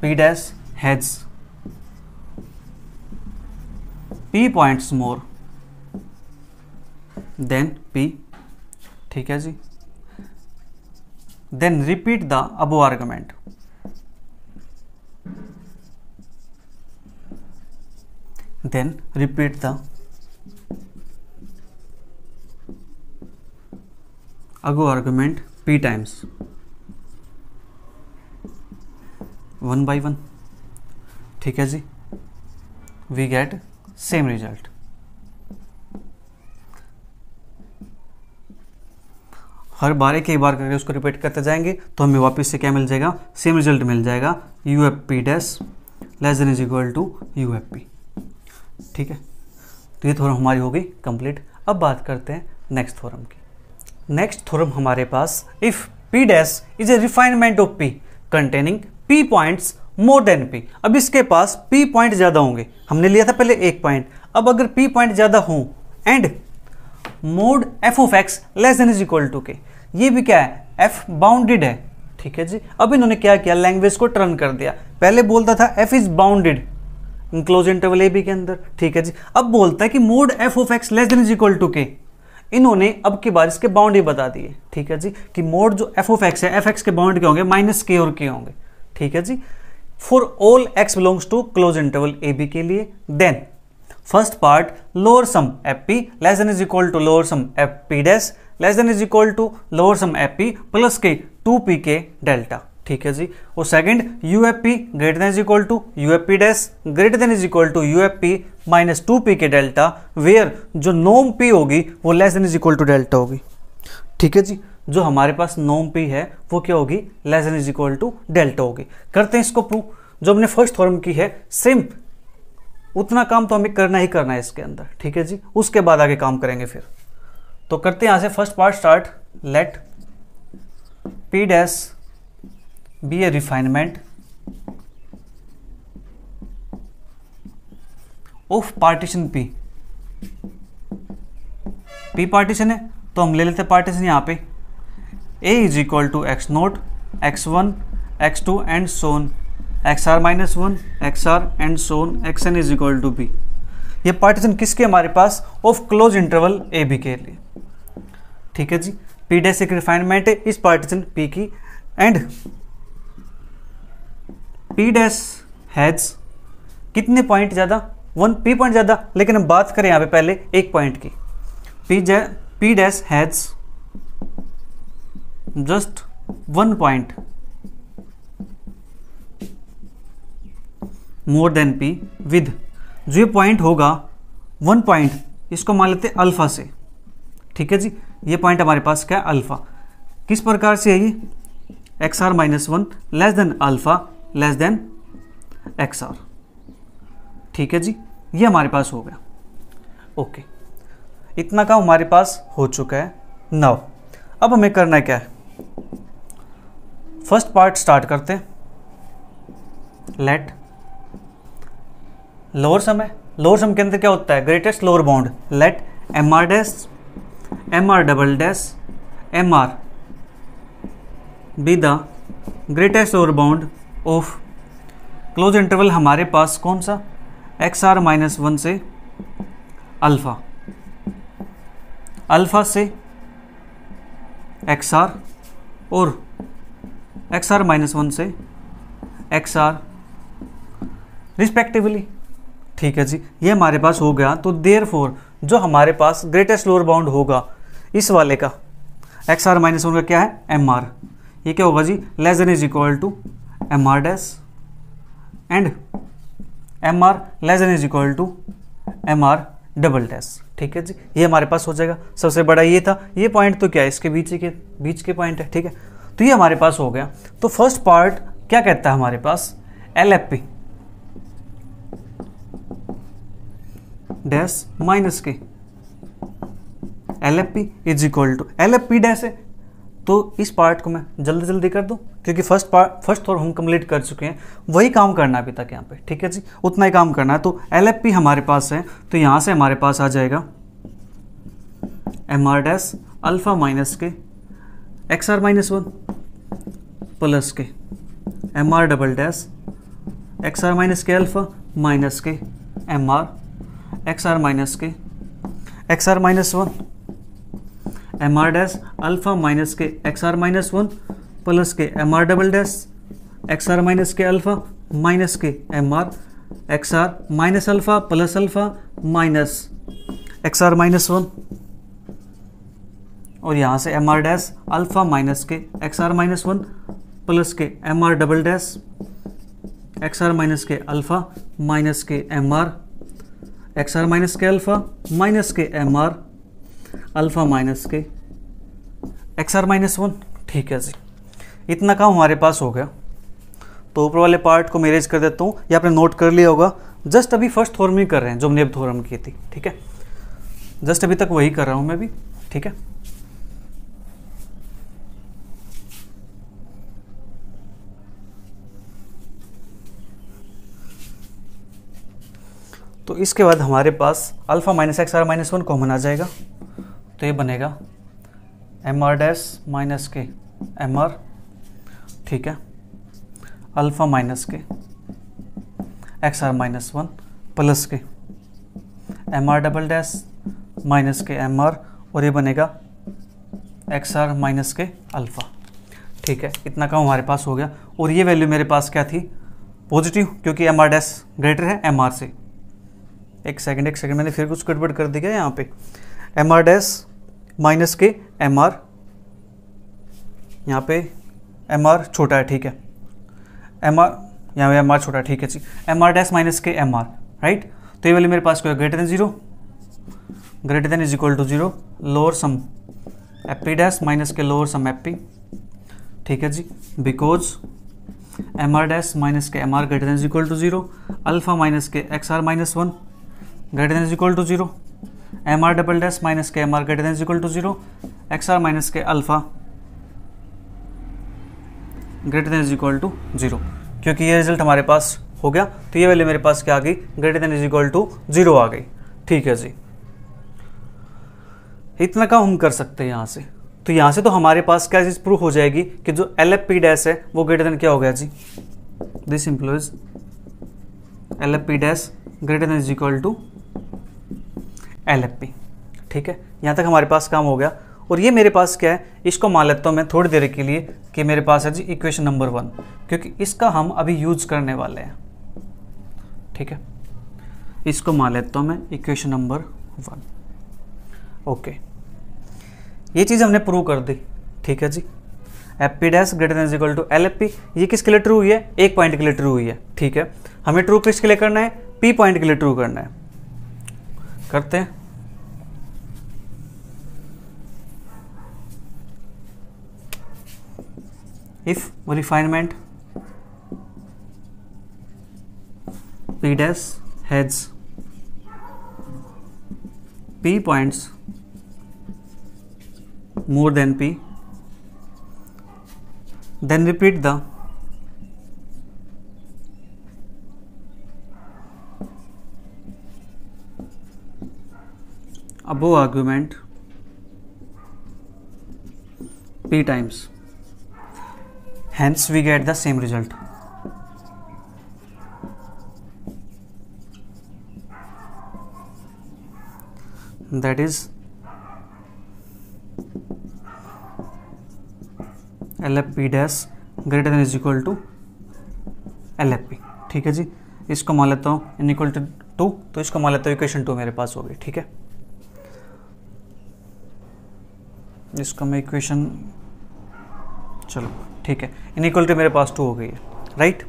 P dash has P points more than P ठीक है जी then repeat the above argument then repeat the ago argument p times 1 by 1 ठीक है जी वी गेट सेम रिजल्ट हर बार एक ही बार करके उसको रिपीट करते जाएंगे तो हमें वापस से क्या मिल जाएगा सेम रिजल्ट मिल जाएगा U F P dash less than is equal to U F P ठीक है तो ये थोरम हमारी हो गई कंप्लीट अब बात करते हैं नेक्स्ट थोरम की नेक्स्ट थोरम हमारे पास if P dash is a refinement of P containing P points more than P अब इसके पास पी पॉइंट ज़्यादा होंगे हमने लिया था पहले एक पॉइंट अब अगर पी पॉइंट ज़्यादा हो and mod F of x less than is equal to K ये भी क्या है एफ बाउंडेड है ठीक है जी अब इन्होंने क्या किया लैंग्वेज को टर्न कर दिया पहले बोलता था F is bounded in close interval A B के अंदर ठीक है जी अब बोलता है कि mod F of x less than is equal to K इन्होंने अब की बार इसके बाउंड्री बता दिए ठीक है जी कि मोड जो एफ ऑफ एक्स है एफ एक्स के बाउंड के होंगे माइनस के और के होंगे ठीक है जी for all X belongs to close interval A B के लिए then first part lower sum F P less than is equal to lower sum F P dash less than is equal to lower sum F P plus के two P K delta ठीक है जी और second P greater than is equal to P dash greater than is equal to P minus two P K delta where जो नोम P होगी वो less than is equal to delta होगी ठीक है जी जो हमारे पास नोम पी है वो क्या होगी less than is equal to delta होगी करते हैं इसको प्रूव जो हमने फर्स्ट थॉरम की है सेम उतना काम तो हमें करना ही करना है इसके अंदर ठीक है जी उसके बाद आगे काम करेंगे फिर तो करते हैं यहां से first part start let P dash be a refinement of partition P P partition है तो हम ले लेते पार्टीशन यहां पे A is equal to X naught x one x two and so on x are minus one x are and so on X N is equal to B ये partition किसके हमारे पास of close interval A B के लिए ठीक है जी P dash एक रिफाइनमेंट है इस पार्टीशन पी की एंड पी डैस हैज कितने पॉइंट ज़्यादा वन पी पॉइंट ज़्यादा लेकिन हम बात करें यहाँ पे पहले एक पॉइंट की P J P dash has just one point more than P with जो ये पॉइंट होगा वन पॉइंट इसको मान लेते हैं अल्फ़ा से ठीक है जी ये पॉइंट हमारे पास क्या है अल्फ़ा किस प्रकार से है ये X are minus one less than alpha less than x R ठीक है जी ये हमारे पास हो गया ओके इतना काम हमारे पास हो चुका है नव अब हमें करना है क्या है फर्स्ट पार्ट स्टार्ट करते हैं लेट लोअर सम है लोअर सम के अंदर क्या होता है greatest lower bound let M are dash M are double dash M are be the greatest lower bound of close interval हमारे पास कौन सा एक्स आर माइनस वन से अल्फ़ा अल्फ़ा से एक्स आर और एक्स आर माइनस वन से x R respectively ठीक है जी ये हमारे पास हो गया तो देर फोर जो हमारे पास ग्रेटेस्ट लोअर बाउंड होगा इस वाले का एक्स आर माइनस वन का क्या है एम आर ये क्या होगा जी less than is equal to M are dash and M R less than is equal to M are double dash ठीक है जी ये हमारे पास हो जाएगा सबसे बड़ा ये था ये पॉइंट तो क्या है इसके बीच के बीच के पॉइंट है ठीक है तो ये हमारे पास हो गया तो फर्स्ट पार्ट क्या कहता है हमारे पास L F P dash minus के L F P is equal to L F P dash है तो इस पार्ट को मैं जल्दी जल्दी कर दूं क्योंकि फर्स्ट पार्ट फर्स्ट और हम कंप्लीट कर चुके हैं वही काम करना है अभी तक यहाँ पे ठीक है जी उतना ही काम करना है तो एल एफ पी हमारे पास है तो यहाँ से हमारे पास आ जाएगा M are dash alpha minus के x are minus one plus के M are double dash X are minus के अल्फ़ा माइनस के M R X are minus के x are minus one M are dash alpha minus के x are minus one plus के M are double dash X are minus के alpha minus के M R X are minus alpha plus alpha minus X are minus one और यहाँ से M are dash alpha minus के x are minus one plus के M are double dash X are minus के alpha minus के M R X are minus के alpha minus के M R alpha minus के एक्स आर माइनस वन ठीक है जी इतना काम हमारे पास हो गया तो ऊपर वाले पार्ट को मैं कर देता हूँ या आपने नोट कर लिया होगा जस्ट अभी फर्स्ट थोरम ही कर रहे हैं जो हमने थोरम की थी ठीक है जस्ट अभी तक वही कर रहा हूँ मैं भी ठीक है तो इसके बाद हमारे पास alpha minus X are minus one common आ जाएगा तो ये बनेगा एम आर डैस माइनस के एम आर ठीक है अल्फ़ा माइनस के x are minus one plus के M are double dash minus के एम आर और ये बनेगा एक्स आर माइनस के अल्फ़ा ठीक है इतना काम हमारे पास हो गया और ये वैल्यू मेरे पास क्या थी पॉजिटिव क्योंकि एम आर डैश ग्रेटर है एम आर से एक सेकंड एक सेकंड मैंने फिर कुछ गड़बड़ कर दिया यहाँ पे एम आर डैश माइनस के एम आर यहाँ पे एम आर छोटा है ठीक है एम आर यहाँ एम आर छोटा है ठीक है जी एम आर डैश माइनस के एम आर राइट तो ये वाली मेरे पास क्या greater than zero greater than is equal to zero lower sum A P dash dash minus के लोअर सम एपी ठीक है जी because M are dash minus के M R greater than is equal to zero alpha minus के x are minus one greater than is equal to zero M are double dash minus के M R greater than is equal to zero X are minus के alpha greater than is equal to zero क्योंकि ये result हमारे पास हो गया तो ये वैल्यू मेरे पास क्या आ गई greater than is equal to zero आ गई ठीक है जी इतना काम हम कर सकते हैं यहाँ से तो यहाँ से तो हमारे पास क्या चीज़ प्रूफ हो जाएगी कि जो एल एफ पी डैश है वो ग्रेटर देन क्या हो गया जी this implies L F P dash greater than is equal to L F P ठीक है यहाँ तक हमारे पास काम हो गया और ये मेरे पास क्या है इसको मान लेता हूँ मैं थोड़ी देर के लिए कि मेरे पास है जी इक्वेशन नंबर वन क्योंकि इसका हम अभी यूज करने वाले हैं ठीक है इसको मान लेता हूँ मैं इक्वेशन नंबर वन ओके ये चीज़ हमने प्रूव कर दी ठीक है जी F P dash greater than is equal to L F P ये किसके लिए ट्रू हुई है एक पॉइंट के लिए ट्रू हुई है ठीक है हमें ट्रू किसके लिए करना है पी पॉइंट के लिए ट्रू करना है करते हैं if refinement P dash heads P points more than P then repeat the above argument p times hence we get the same result that is LFP dash greater than is equal to L ठीक है जी इसको मान लेता हूँ in equal to to तो इसको मान लेता हूँ इक्वेशन टू मेरे पास हो गई ठीक है इसको मैं इक्वेशन चलो ठीक है टू मेरे पास टू हो गई है राइट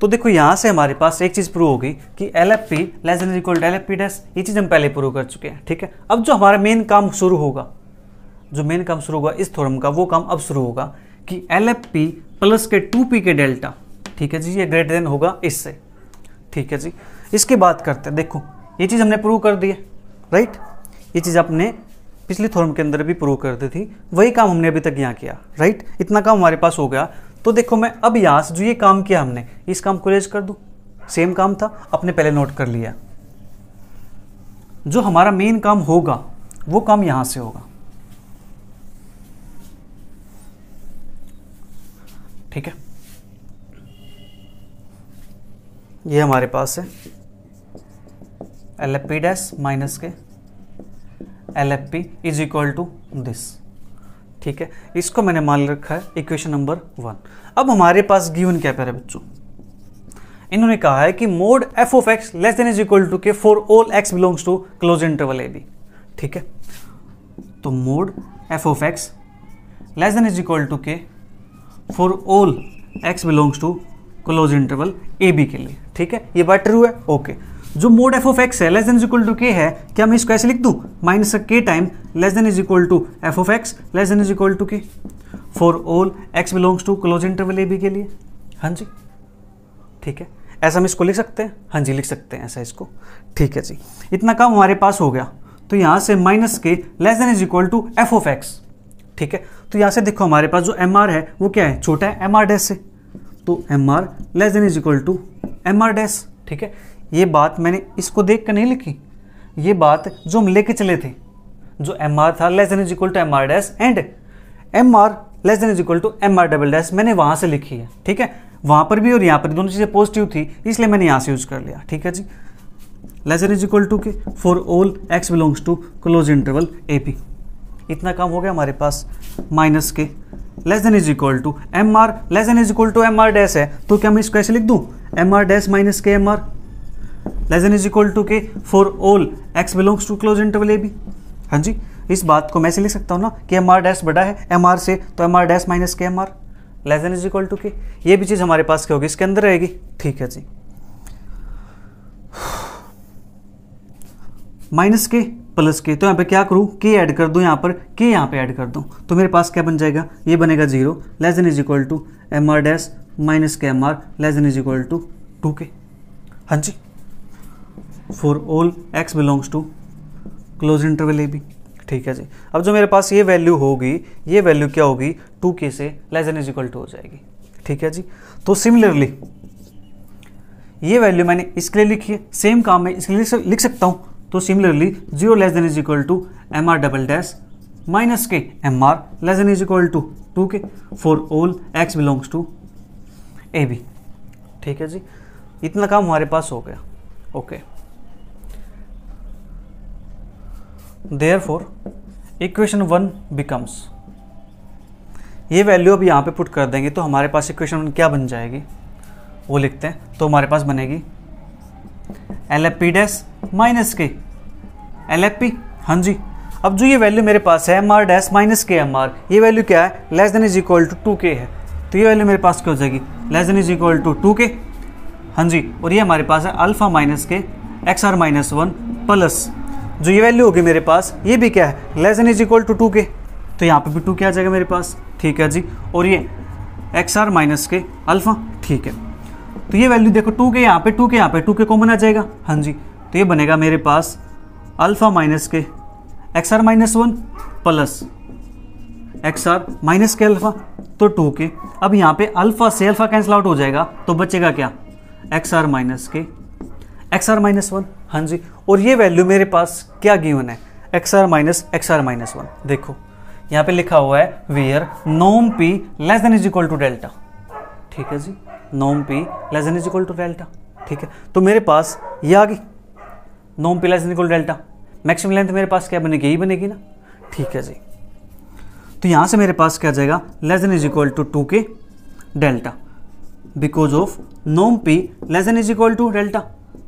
तो देखो यहाँ से हमारे पास एक चीज़ प्रूव हो गई कि L F P less than equal to L F P dash ये चीज़ हम पहले प्रूव कर चुके हैं ठीक है अब जो हमारा मेन काम शुरू होगा जो मेन काम शुरू होगा इस थोरम का वो काम अब शुरू होगा कि एल एफ पी प्लस के टू पी के डेल्टा ठीक है जी ये ग्रेटर देन होगा इससे ठीक है जी इसकी बात करते हैं देखो ये चीज़ हमने प्रूव कर दी है राइट ये चीज़ आपने पिछली थ्योरम के अंदर भी प्रूव करती थी वही काम हमने अभी तक यहाँ किया राइट इतना काम हमारे पास हो गया तो देखो मैं अब यहाँ से जो ये काम किया हमने इस काम को रेज कर दूँ सेम काम था अपने पहले नोट कर लिया जो हमारा मेन काम होगा वो काम यहाँ से होगा ठीक है ये हमारे पास है एल पी डैस माइनस के L F P is equal to this ठीक है इसको मैंने मान रखा है इक्वेशन नंबर वन अब हमारे पास गिवन क्या प्यारे बच्चों इन्होंने कहा है कि mod F of x less than is equal to K for all X belongs to close interval A B ठीक है तो mod F of x less than is equal to K for all X belongs to close interval A B के लिए ठीक है ये बात true है ओके okay. जो मोड एफ ऑफ एक्स है less than is equal to K है क्या मैं इसको ऐसे लिख दू minus K time less than is equal to F of x less than is equal to K for all X belongs to close interval A B के लिए हाँ जी ठीक है ऐसा हम इसको लिख सकते हैं हाँ जी लिख सकते हैं ऐसा इसको ठीक है जी इतना काम हमारे पास हो गया तो यहाँ से minus K less than is equal to F of X ठीक है तो यहाँ से देखो हमारे पास जो एम आर है वो क्या है छोटा है एम आर डैश से तो M R less than is equal to M are dash ठीक है ये बात मैंने इसको देख कर नहीं लिखी ये बात जो हम लेके चले थे जो एम आर था less than is equal to M are dash and M R less than is equal to M are double dash मैंने वहाँ से लिखी है ठीक है वहाँ पर भी और यहाँ पर दोनों चीज़ें पॉजिटिव थी इसलिए मैंने यहाँ से यूज़ कर लिया ठीक है जी less than is equal to K for all X belongs to close interval A P इतना काम हो गया हमारे पास minus K less than is equal to M R less than is equal to M are dash है तो क्या मैं इसको ऐसे लिख दूँ एम आर डैश माइनस के M R less than is equal to K for all X belongs to close interval A B हाँ जी इस बात को मैं से लिख सकता हूँ ना कि एम आर डैश बड़ा है एम आर से तो एम आर डैश माइनस के M R less than is equal to K ये भी चीज़ हमारे पास क्या होगी इसके अंदर रहेगी ठीक है जी माइनस के प्लस के तो यहाँ पे क्या करूँ के ऐड कर दूँ यहाँ पर के यहाँ पे ऐड कर दूँ तो मेरे पास क्या बन जाएगा ये बनेगा zero less than is equal to M are dash minus के M R less than is equal to two K हाँ जी for all X belongs to close interval A B ठीक है जी अब जो मेरे पास ये वैल्यू होगी ये वैल्यू क्या होगी टू के से less than is equal to हो जाएगी ठीक है जी तो सिमिलरली ये वैल्यू मैंने इसके लिए लिखी है सेम काम मैं इसके लिए लिख सकता हूँ तो similarly zero less than is equal to M are double dash minus के M R less than is equal to two K for all X belongs to A B ठीक है जी इतना काम हमारे पास हो गया okay okay. Therefore equation one becomes ये वैल्यू अब यहाँ पे पुट कर देंगे तो हमारे पास इक्वेशन वन क्या बन जाएगी वो लिखते हैं तो हमारे पास बनेगी L F P dash minus के एल एफ पी हाँ जी अब जो ये वैल्यू मेरे पास है एम आर डैस माइनस के एम आर ये वैल्यू क्या है less than is equal to two K है तो ये वैल्यू मेरे पास क्या हो जाएगी less than is equal to two K हाँ जी और ये हमारे पास है अल्फ़ा माइनस के x are minus one plus जो ये वैल्यू होगी मेरे पास ये भी क्या है less than is equal to two K तो यहाँ पे भी टू क्या आ जाएगा मेरे पास ठीक है जी और ये एक्स आर माइनस के अल्फा ठीक है तो ये वैल्यू देखो टू के यहाँ पे टू के यहाँ पे टू के कॉमन आ जाएगा हाँ जी तो ये बनेगा मेरे पास अल्फ़ा माइनस के x are minus one plus X are minus के अल्फ़ा तो टू के अब यहाँ पे अल्फ़ा से अल्फ़ा कैंसिल आउट हो जाएगा तो बचेगा क्या एक्स आर माइनस के एक्स आर माइनस वन हाँ जी और ये वैल्यू मेरे पास क्या गिवन है x are minus X are minus one देखो यहाँ पे लिखा हुआ है वेयर नोम P less than is equal to delta ठीक है जी नोम P less than is equal to delta ठीक है तो मेरे पास ये आ गई नोम P less than equal delta maximum length मेरे पास क्या बनेगी यही बनेगी ना ठीक है जी तो यहाँ से मेरे पास क्या जाएगा less than is equal to two K delta because of नोम P less than is equal to delta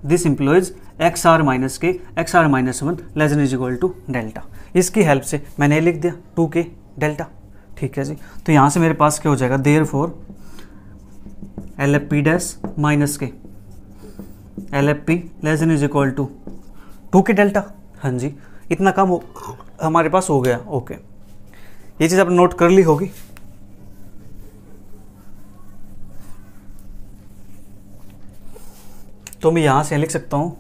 this implies X are minus के x are minus one less is equal to delta इसकी help से मैंने लिख दिया to K delta ठीक है जी तो यहाँ से मेरे पास क्या हो जाएगा therefore L F P dash minus के L F P less is equal to two K delta हाँ जी इतना काम हो हमारे पास हो गया ओके ये चीज़ आपने नोट कर ली होगी तो मैं यहां से लिख सकता हूं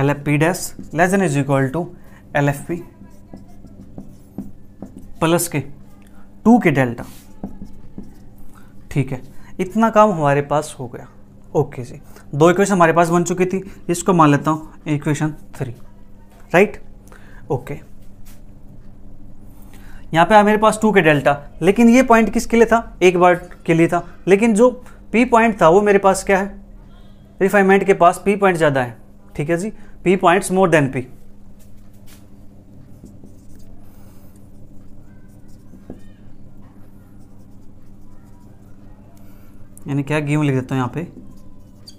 L F P dash less than is equal to L F P plus के टू के डेल्टा ठीक है इतना काम हमारे पास हो गया ओके जी दो इक्वेशन हमारे पास बन चुकी थी इसको मान लेता हूं इक्वेशन थ्री राइट ओके यहां पे मेरे पास टू के डेल्टा लेकिन ये पॉइंट किसके लिए था एक बार के लिए था लेकिन जो पी पॉइंट था वो मेरे पास क्या है रिफाइनमेंट के पास पी पॉइंट ज़्यादा है ठीक है जी P point more than P यानी क्या गिवन लिख देता हूं यहां पे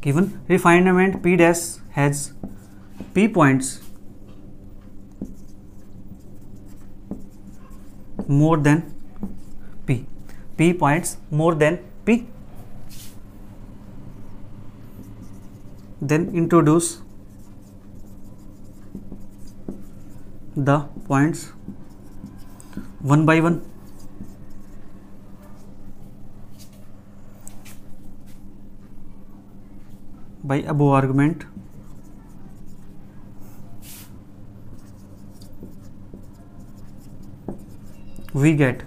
given refinement P dash has P points more than P P points more than P then introduce the points one by one by above argument we get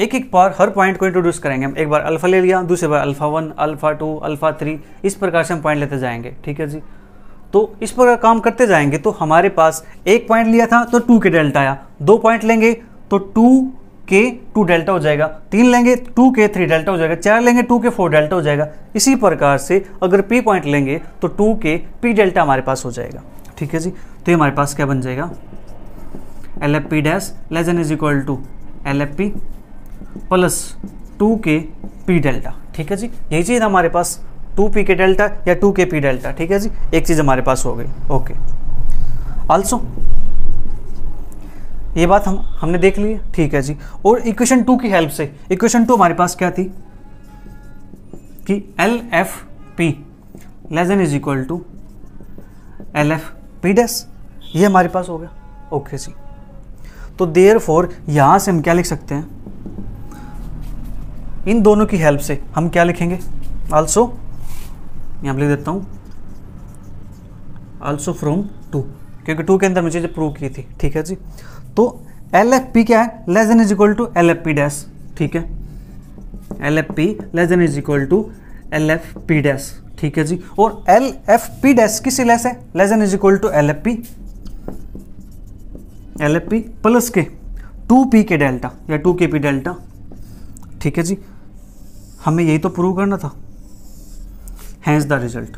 एक एक बार हर point को इंट्रोड्यूस करेंगे हम एक बार अल्फ़ा ले लिया दूसरी बार alpha one alpha two alpha three इस प्रकार से हम पॉइंट लेते जाएंगे ठीक है जी तो इस प्रकार काम करते जाएंगे तो हमारे पास एक पॉइंट लिया था तो टू के डेल्टा आया दो पॉइंट लेंगे तो टू के टू डेल्टा हो जाएगा तीन लेंगे टू के थ्री डेल्टा हो जाएगा चार लेंगे टू के फोर डेल्टा हो जाएगा इसी प्रकार से अगर पी पॉइंट लेंगे तो टू के पी डेल्टा हमारे पास हो जाएगा ठीक है जी तो ये हमारे पास क्या बन जाएगा L F P dash less than is equal to L F P plus two K P delta ठीक है जी यही चीज़ हमारे पास टू पी के डेल्टा या टू के पी डेल्टा ठीक है जी एक चीज़ हमारे पास हो गई ओके ऑल्सो ये बात हम हमने देख ली ठीक है जी और इक्वेशन टू की हेल्प से इक्वेशन टू हमारे पास क्या थी कि L F P less than is equal to L F P dash ये हमारे पास हो गया ओके जी तो देयर फोर यहां से हम क्या लिख सकते हैं इन दोनों की हेल्प से हम क्या लिखेंगे आल्सो यहाँ लिख देता हूँ आल्सो फ्रॉम टू क्योंकि टू के अंदर मुझे जब प्रूव की थी ठीक है जी तो एल एफ पी क्या है less than is equal to L F P dash ठीक है L F P less than is equal to L F P dash ठीक है जी और एल एफ पी डैश किससे लेस है less than is equal to L F P L F P plus के two P K delta या two K P delta ठीक है जी हमें यही तो प्रूव करना था हैंज द रिजल्ट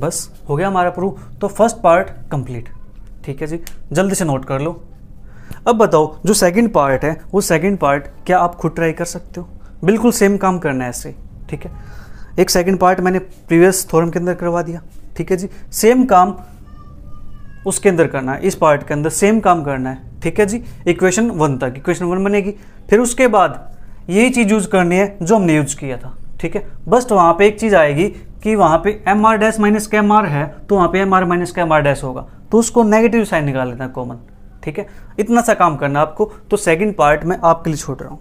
बस हो गया हमारा प्रूव तो फर्स्ट पार्ट कंप्लीट ठीक है जी जल्दी से नोट कर लो अब बताओ जो सेकंड पार्ट है वो सेकंड पार्ट क्या आप खुद ट्राई कर सकते हो बिल्कुल सेम काम करना है ऐसे ठीक है एक सेकंड पार्ट मैंने प्रीवियस थोरम के अंदर करवा दिया ठीक है जी सेम काम उसके अंदर करना है इस पार्ट के अंदर सेम काम करना है ठीक है जी इक्वेशन वन तक इक्वेशन वन बनेगी फिर उसके बाद यही चीज़ यूज़ करनी है जो हमने यूज़ किया था ठीक है बस तो वहाँ पे एक चीज़ आएगी कि वहाँ पे एम आर डैश माइनस के एम आर है तो वहाँ पे एम आर माइनस के एम आर डैश होगा तो उसको नेगेटिव साइन निकाल लेना कॉमन ठीक है इतना सा काम करना आपको तो सेकंड पार्ट मैं आपके लिए छोड़ रहा हूँ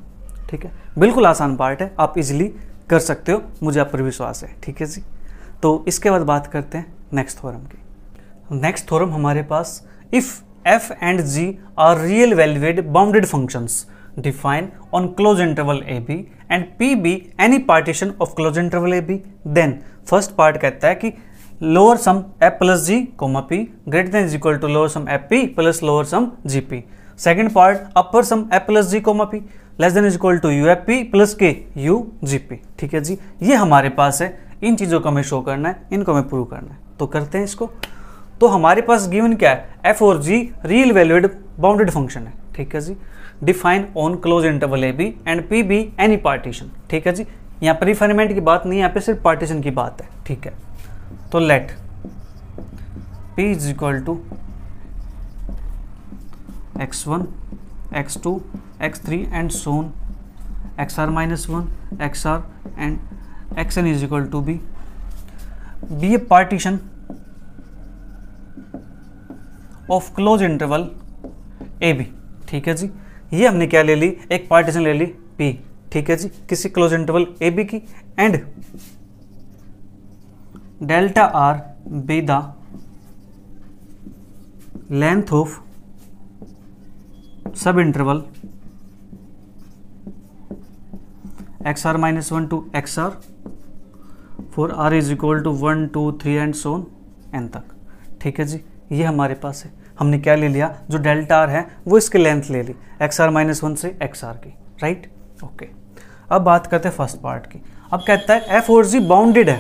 ठीक है बिल्कुल आसान पार्ट है आप इजिली कर सकते हो मुझे आप पर विश्वास है ठीक है जी तो इसके बाद बात करते हैं नेक्स्ट थोरम की नेक्स्ट थोरम हमारे पास if F and G are real valued bounded functions define on closed interval AB and PB any partition of closed interval AB then first part कहता है कि lower sum F plus g comma p greater than is equal to lower sum F P plus lower sum ji P second part upper sum F plus ji comma P less than is equal to U F P plus के U जी P ठीक है जी ये हमारे पास है इन चीज़ों को हमें शो करना है इनको हमें प्रूव करना है तो करते हैं इसको तो हमारे पास गिवन क्या है एफ और G real valued bounded function है ठीक है जी define on close interval A B and P B any partition ठीक है जी यहाँ पर रिफाइनमेंट की बात नहीं यहाँ पे सिर्फ पार्टीशन की बात है ठीक है तो let P is equal to X one x two X three and so on x are minus one x are and x N is equal to B be a partition of close interval A B ठीक है जी ये हमने क्या ले ली एक partition ले ली P ठीक है जी किसी क्लोज इंटरवल ए बी की and delta R be the length of sub interval x are minus one to x R for R is equal to one two three and so on N तक ठीक है जी ये हमारे पास है हमने क्या ले लिया जो डेल्टा आर है वो इसकी लेंथ ले ली एक्स आर माइनस वन से एक्स आर की राइट ओके अब बात करते हैं फर्स्ट पार्ट की अब कहता है एफ और जी बाउंडेड है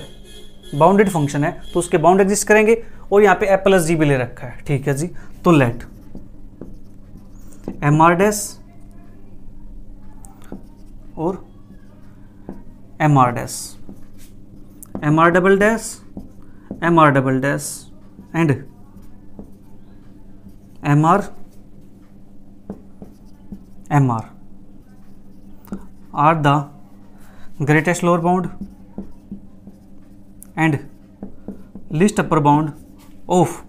बाउंडेड फंक्शन है तो उसके बाउंड एग्जिस्ट करेंगे और यहाँ पे ए प्लस जी भी ले रखा है ठीक है जी तो लेट एम आर डैस और M are dash M are double dash M are double dash and M are M r are the greatest lower bound and least upper bound of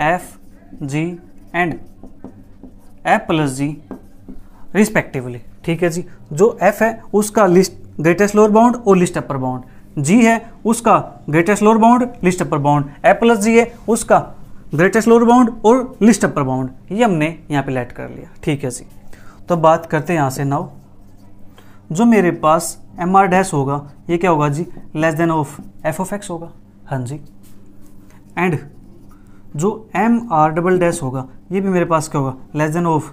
f g and f plus g respectively ठीक है जी जो f है उसका least greatest lower bound और least upper bound g है उसका greatest lower bound least upper bound f plus g है उसका ग्रेटेस्ट लोअर बाउंड और लिस्ट अपर बाउंड ये हमने यहाँ पे लेट कर लिया ठीक है जी तो बात करते हैं यहाँ से नाउ जो मेरे पास एम आर डैश होगा ये क्या होगा जी less than of f of x होगा हाँ जी एंड जो एम आर डबल डैश होगा ये भी मेरे पास क्या होगा less than of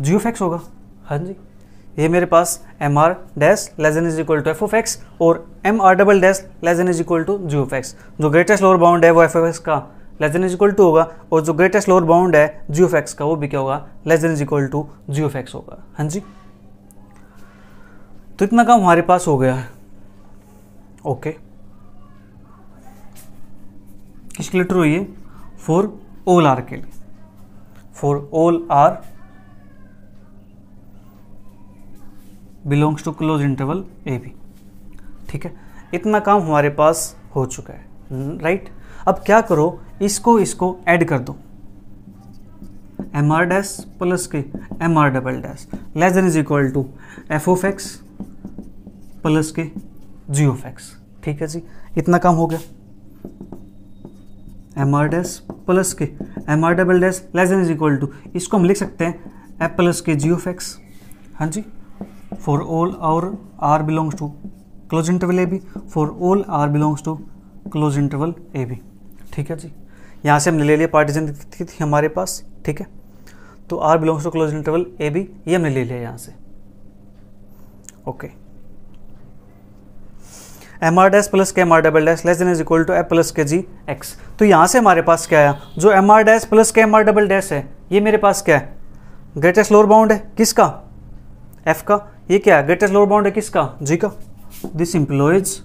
g of x होगा हाँ जी ये मेरे पास M are dash less than is equal to F of x और M are double dash less than is equal to g of x जो ग्रेटेस्ट लोअर बाउंड है वो एफ ऑफ एक्स का less than is equal to होगा और जो greatest lower bound है जी of x का वो भी क्या होगा less than is equal to g of x होगा हाँ जी तो इतना काम हमारे पास हो गया है ओके इसके लिए ट्रू ये फॉर ऑल आर के लिए for all r belongs to close interval A B ठीक है इतना काम हमारे पास हो चुका है राइट hmm, अब क्या करो इसको इसको ऐड कर दो एम आर डैश प्लस के M are double dash less than is equal to f of x plus के जी ओफ एक्स ठीक है जी इतना काम हो गया एम आर डैश प्लस के M are double dash less than is equal to इसको हम लिख सकते हैं एफ प्लस के जी ओफ एक्स हाँ जी for all our r belongs to close interval A b for all r belongs to close interval A B ठीक है जी यहाँ से हमने ले लिया पार्टीजन थी, थी हमारे पास ठीक है तो r belongs to close interval A b ये हमने ले लिया यहाँ से okay M are dash plus के M are double dash less than is equal to a plus के जी एक्स तो यहाँ से हमारे पास क्या आया जो एम आर डैश प्लस के एम आर डबल डैश है ये मेरे पास क्या है ग्रेटेस्ट लोअर बाउंड है किसका एफ का ये क्या है ग्रेटेस्ट लोअर बाउंड है किसका जी का this implies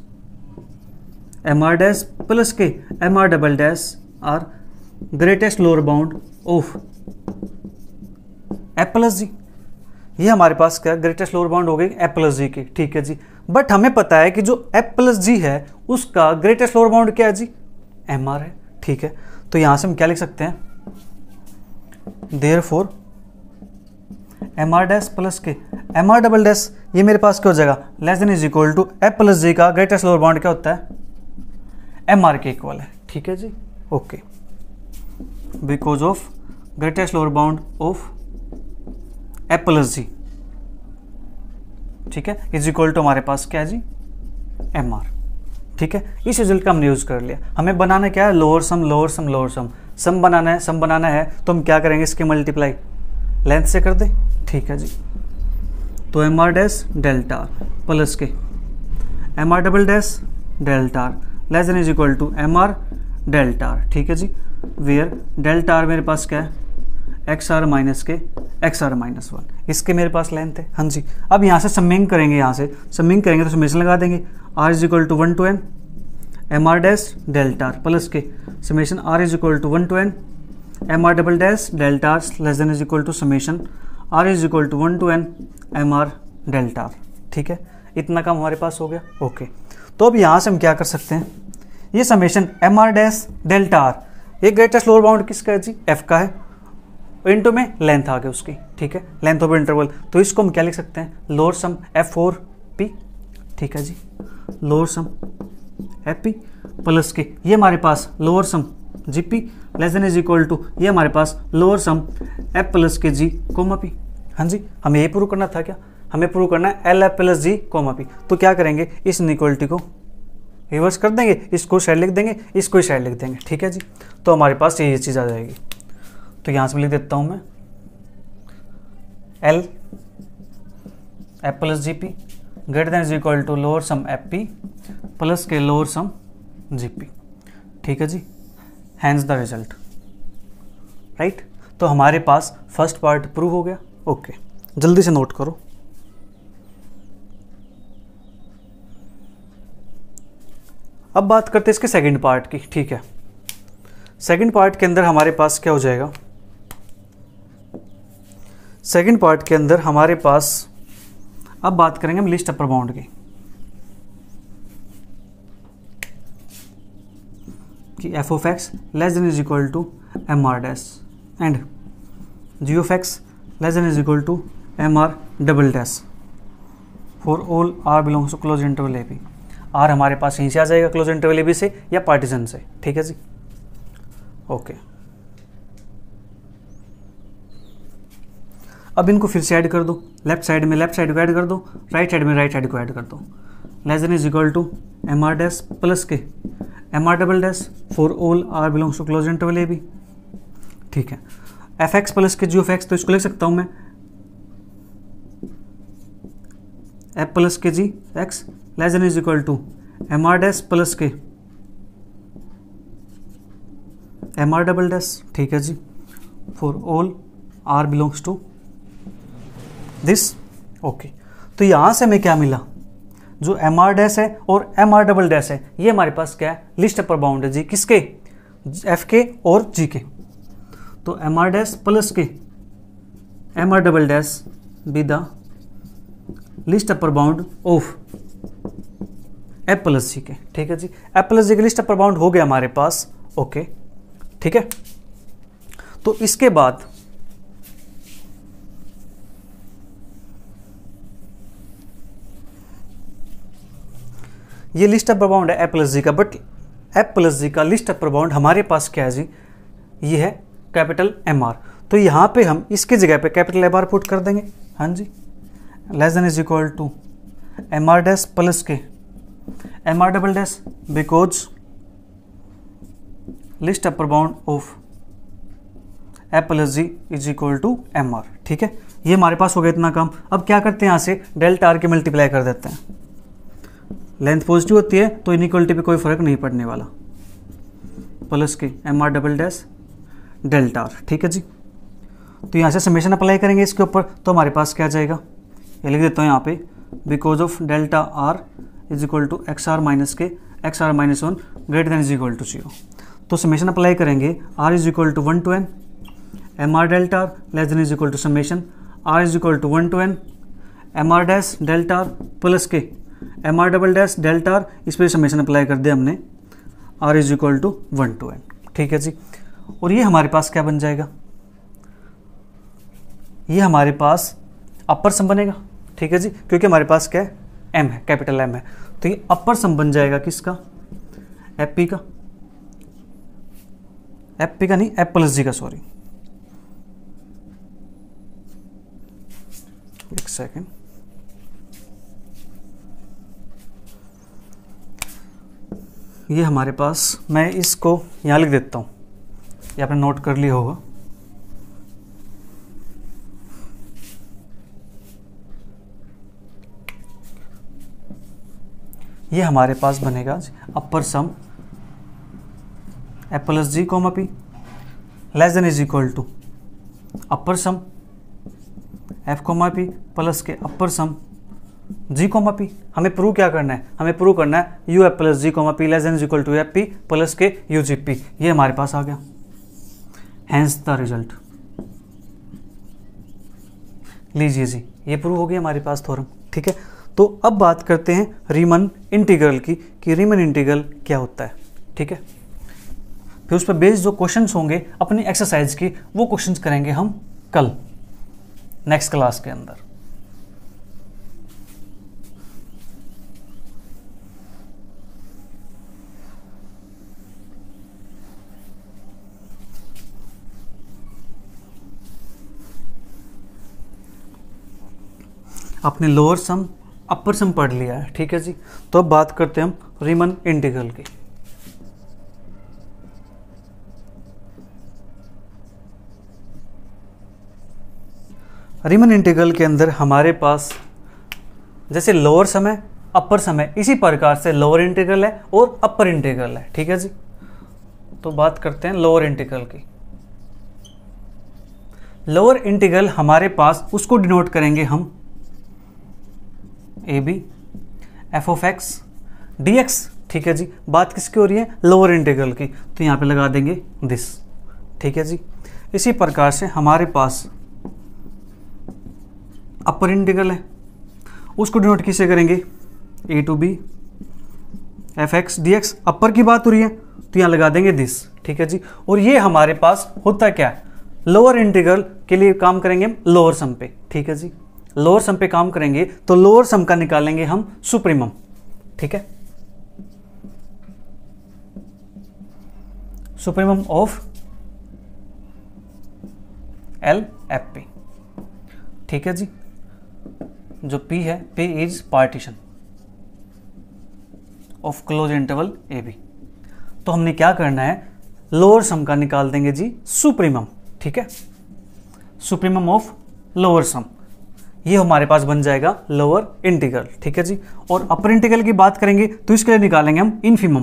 M are dash plus के M are double dash R greatest lower bound of A plus G ये हमारे पास क्या ग्रेटेस्ट लोअर बाउंड हो गई ए प्लस जी की ठीक है जी बट हमें पता है कि जो ए प्लस जी है उसका ग्रेटेस्ट लोअर बाउंड क्या है जी एम आर है ठीक है तो यहां से हम क्या लिख सकते हैं therefore M are dash plus के एम आर डबल डैश ये मेरे पास क्या हो जाएगा less than is equal to a plus g का ग्रेटेस्ट लोअर बाउंड क्या होता है एम आर के इक्वल है ठीक है जी okay because of greatest lower bound of f जी ठीक है इज इक्वल टू हमारे पास क्या है जी एम आर ठीक है इस रिजल्ट का हमने यूज़ कर लिया हमें बनाना क्या है lower sum lower sum lower sum sum बनाना है सम बनाना है तो हम क्या करेंगे इसके मल्टीप्लाई लेंथ से कर दें ठीक है जी तो M are dash delta r plus के M are double dash delta r less than is equal to M are delta r ठीक है जी वेयर डेल्टा आर मेरे पास क्या है एक्स आर माइनस के एक्स आर माइनस वन इसके मेरे पास लेंथ है हाँ जी अब यहाँ से समिंग करेंगे यहाँ से समिंग करेंगे तो समेशन लगा देंगे r is equal to one to n M are dash delta r plus के summation r is equal to one to n M are double dash delta r less than is equal to summation r is equal to one to n M are delta r ठीक है इतना काम हमारे पास हो गया okay तो अब यहाँ से हम क्या कर सकते हैं ये summation M are dash delta r ये ग्रेटेस्ट लोअर बाउंड किसका है जी एफ का है इंटू में लेंथ आ गया उसकी ठीक है लेंथ ऑफ इंटरवल तो इसको हम क्या लिख सकते हैं lower sum f for P ठीक है जी lower sum F P plus के ये हमारे पास lower sum ji P less than is equal to ये हमारे पास लोअर सम एफ प्लस के जी कोमा पी हाँ जी हमें ये प्रूव करना था क्या हमें प्रूव करना है एल एफ प्लस जी कोमा पी तो क्या करेंगे इस इनिक्वलिटी को रिवर्स कर देंगे इसको साइड लिख देंगे इसको ही साइड लिख देंगे ठीक है जी तो हमारे पास ये चीज़ आ जाएगी तो यहाँ से लिख देता हूँ मैं L f plus g P greater than is equal to lower sum f P plus के लोअर सम जी पी ठीक है जी हैंज द रिजल्ट राइट तो हमारे पास फर्स्ट पार्ट प्रूव हो गया ओके जल्दी से नोट करो अब बात करते हैं इसके सेकंड पार्ट की ठीक है सेकंड पार्ट के अंदर हमारे पास क्या हो जाएगा सेकंड पार्ट के अंदर हमारे पास अब बात करेंगे हम लिस्ट अपर बाउंड की कि f of x less than is equal to M are dash and g of x less than is equal to M are double dash for all r belongs to close interval A p r हमारे पास यहीं से आ जाएगा close interval A B से या partisan से ठीक है जी ओके अब इनको फिर से ऐड कर दो लेफ्ट साइड में लेफ्ट साइड को ऐड कर दो राइट साइड में राइट साइड को ऐड कर दो less than is equal to M are dash plus के M are double dash for all r belongs to close interval A B ठीक है एफ एक्स प्लस के जी ऑफ एक्स तो इसको लिख सकता हूं मैं एफ प्लस के g x less than is equal to M are dash plus के एम आर डबल डैस ठीक है जी for all r belongs to this okay तो यहां से हमें क्या मिला जो एम आर डैस है और एम आर डबल डैश है ये हमारे पास क्या है लिस्ट अपर बाउंड है जी किसके एफ के और जी के तो एम आर डैश प्लस के M are double dash B the least upper bound of एपलसी प्लस जी के ठीक है जी एपलसी plus G least upper bound हो गया हमारे पास ओके ठीक है तो इसके बाद ये लिस्ट अपर बाउंड है एफ प्लस जी का बट एफ प्लस जी का लिस्ट अपर बाउंड हमारे पास क्या है जी ये है कैपिटल एम आर तो यहां पे हम इसके जगह पे कैपिटल एम आर पुट कर देंगे हाँ जी less than is equal to M are dash plus के M are double dash because least upper bound of A plus g is equal to M are ठीक है ये हमारे पास हो गया इतना काम अब क्या करते हैं यहां से डेल्टा आर के मल्टीप्लाई कर देते हैं लेंथ पॉजिटिव होती है तो इनिक्वलिटी पे कोई फर्क नहीं पड़ने वाला प्लस के M are double dash delta r ठीक है जी तो यहां से समेशन अप्लाई करेंगे इसके ऊपर तो हमारे पास क्या जाएगा ये लिख देता हूं यहां पे because of delta r is equal to x are minus के x are minus one greater than is equal to zero तो समेशन अप्लाई करेंगे r is equal to one to n M are delta r less than is equal to summation r is equal to one to n M are dash delta r plus के M are double dash delta r इस पर summation apply कर दिया हमने r is equal to one to n ठीक है जी और ये हमारे पास क्या बन जाएगा ये हमारे पास अपर सम बनेगा ठीक है जी क्योंकि हमारे पास क्या है एम है कैपिटल एम है तो ये अपर सम बन जाएगा किसका एपी पी का एपी पी का नहीं एप प्लस जी का सॉरी एक सेकेंड ये हमारे पास मैं इसको यहां लिख देता हूं ये आपने नोट कर लिया होगा ये हमारे पास बनेगा upper sum a plus g comma P less than is equal to upper sum f comma P plus के upper sum g comma P हमें प्रूव क्या करना है हमें प्रूव करना है U f plus g comma P less than is equal to f P plus के U जी P ये हमारे पास आ गया हैंस द रिजल्ट लीजिए जी ये प्रूव हो गया हमारे पास थोरम ठीक है तो अब बात करते हैं रीमन इंटीग्रल की कि रीमन इंटीग्रल क्या होता है ठीक है फिर उस पर बेस्ड जो क्वेश्चन होंगे अपनी एक्सरसाइज की वो क्वेश्चन करेंगे हम कल नेक्स्ट क्लास के अंदर अपने लोअर सम अपर सम पढ़ लिया है ठीक है जी तो अब बात करते हैं हम रीमन इंटीग्रल की रीमन इंटीग्रल के अंदर हमारे पास जैसे लोअर सम है अपर सम है इसी प्रकार से लोअर इंटीग्रल है और अपर इंटीग्रल है ठीक है जी तो बात करते हैं लोअर इंटीग्रल की लोअर इंटीग्रल हमारे पास उसको डिनोट करेंगे हम a b f of x d x ठीक है जी बात किसकी हो रही है लोअर इंटीग्रल की तो यहाँ पे लगा देंगे दिस ठीक है जी इसी प्रकार से हमारे पास अपर इंटीग्रल है उसको डिनोट किसे करेंगे a to b f x d x upper की बात हो रही है तो यहाँ लगा देंगे दिस ठीक है जी और ये हमारे पास होता क्या है लोअर इंटीग्रल के लिए काम करेंगे हम लोअर सम पे ठीक है जी लोअर सम पे काम करेंगे तो लोअर सम का निकालेंगे हम सुप्रीमम ठीक है supremum of L F P ठीक है जी जो पी है P is partition of close interval A b तो हमने क्या करना है लोअर सम का निकाल देंगे जी सुप्रीमम ठीक है सुप्रीमम ऑफ लोअर सम ये हमारे पास बन जाएगा लोअर इंटीग्रल ठीक है जी और अपर इंटीग्रल की बात करेंगे तो इसके लिए निकालेंगे हम infimum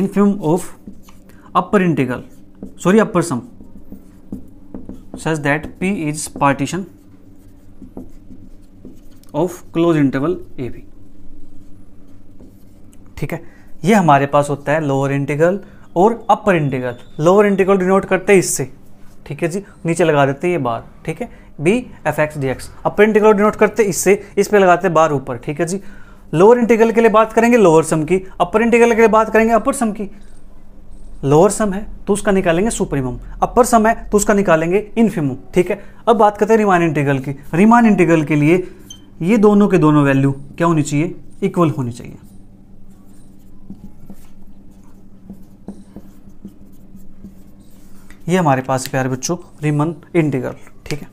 infimum of upper integral sorry upper sum such that P is partition of close interval A B ठीक है ये हमारे पास होता है लोअर इंटीग्रल और upper integral lower integral denote करते हैं इससे ठीक है जी नीचे लगा देते हैं ये बार ठीक है b f x d x अब इंटीग्रल डिनोट करते इससे इस पे लगाते बार ऊपर ठीक है जी लोअर इंटीग्रल के लिए बात करेंगे लोअर सम की अपर इंटीग्रल के लिए बात करेंगे अपर सम की लोअर सम है तो उसका निकालेंगे सुप्रीमम अपर सम है तो उसका निकालेंगे इनफिमम ठीक है अब बात करते हैं रिमान इंटीग्रल की रिमान इंटीग्रल के लिए ये दोनों के दोनों वैल्यू क्या होनी चाहिए इक्वल होनी चाहिए ये हमारे पास प्यारे बच्चों रिमन इंटीग्रल ठीक है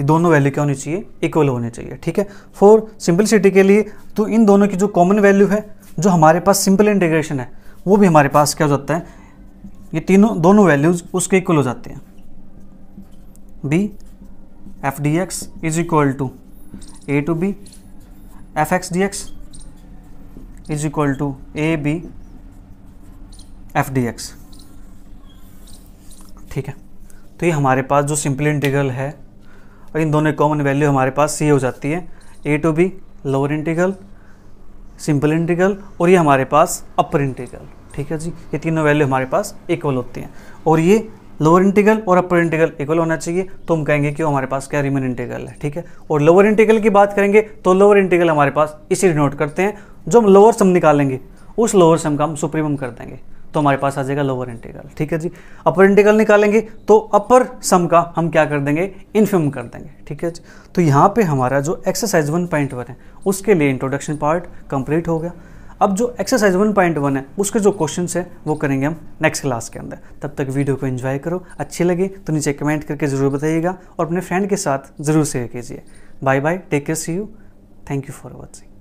ये दोनों वैल्यू क्या होनी चाहिए इक्वल होने चाहिए ठीक है फॉर सिंपलिसिटी के लिए तो इन दोनों की जो कॉमन वैल्यू है जो हमारे पास सिंपल इंटीग्रेशन है वो भी हमारे पास क्या हो जाता है ये तीनों दोनों वैल्यूज उसके इक्वल हो जाते हैं b f d x is equal to a to b f x d x is equal to A b f d x ठीक है तो ये हमारे पास जो सिंपल इंटीग्रल है और इन दोनों कॉमन वैल्यू हमारे पास सी हो जाती है a to b lower integral simple integral और ये हमारे पास अपर इंटीग्रल ठीक है जी ये तीनों वैल्यू हमारे पास इक्वल होती हैं और ये लोअर इंटीग्रल और अपर इंटीग्रल इक्वल होना चाहिए तो हम कहेंगे कि हमारे पास क्या रिमेन इंटीग्रल है ठीक है और लोअर इंटीग्रल की बात करेंगे तो लोअर इंटीग्रल हमारे पास इसी डिनोट करते हैं जो हम लोअर सम निकालेंगे उस लोअर सम का हम सुप्रीमम कर देंगे तो हमारे पास आ जाएगा लोअर इंटीग्रल ठीक है जी अपर इंटीग्रल निकालेंगे तो अपर सम का हम क्या कर देंगे इनफिम कर देंगे ठीक है जी तो यहाँ पे हमारा जो एक्सरसाइज वन पॉइंट वन है उसके लिए इंट्रोडक्शन पार्ट कंप्लीट हो गया अब जो एक्सरसाइज वन पॉइंट वन है उसके जो क्वेश्चन है वो करेंगे हम नेक्स्ट क्लास के अंदर तब तक वीडियो को इन्जॉय करो अच्छी लगे तो नीचे कमेंट करके ज़रूर बताइएगा और अपने फ्रेंड के साथ ज़रूर शेयर कीजिए bye bye take care see you thank you for watching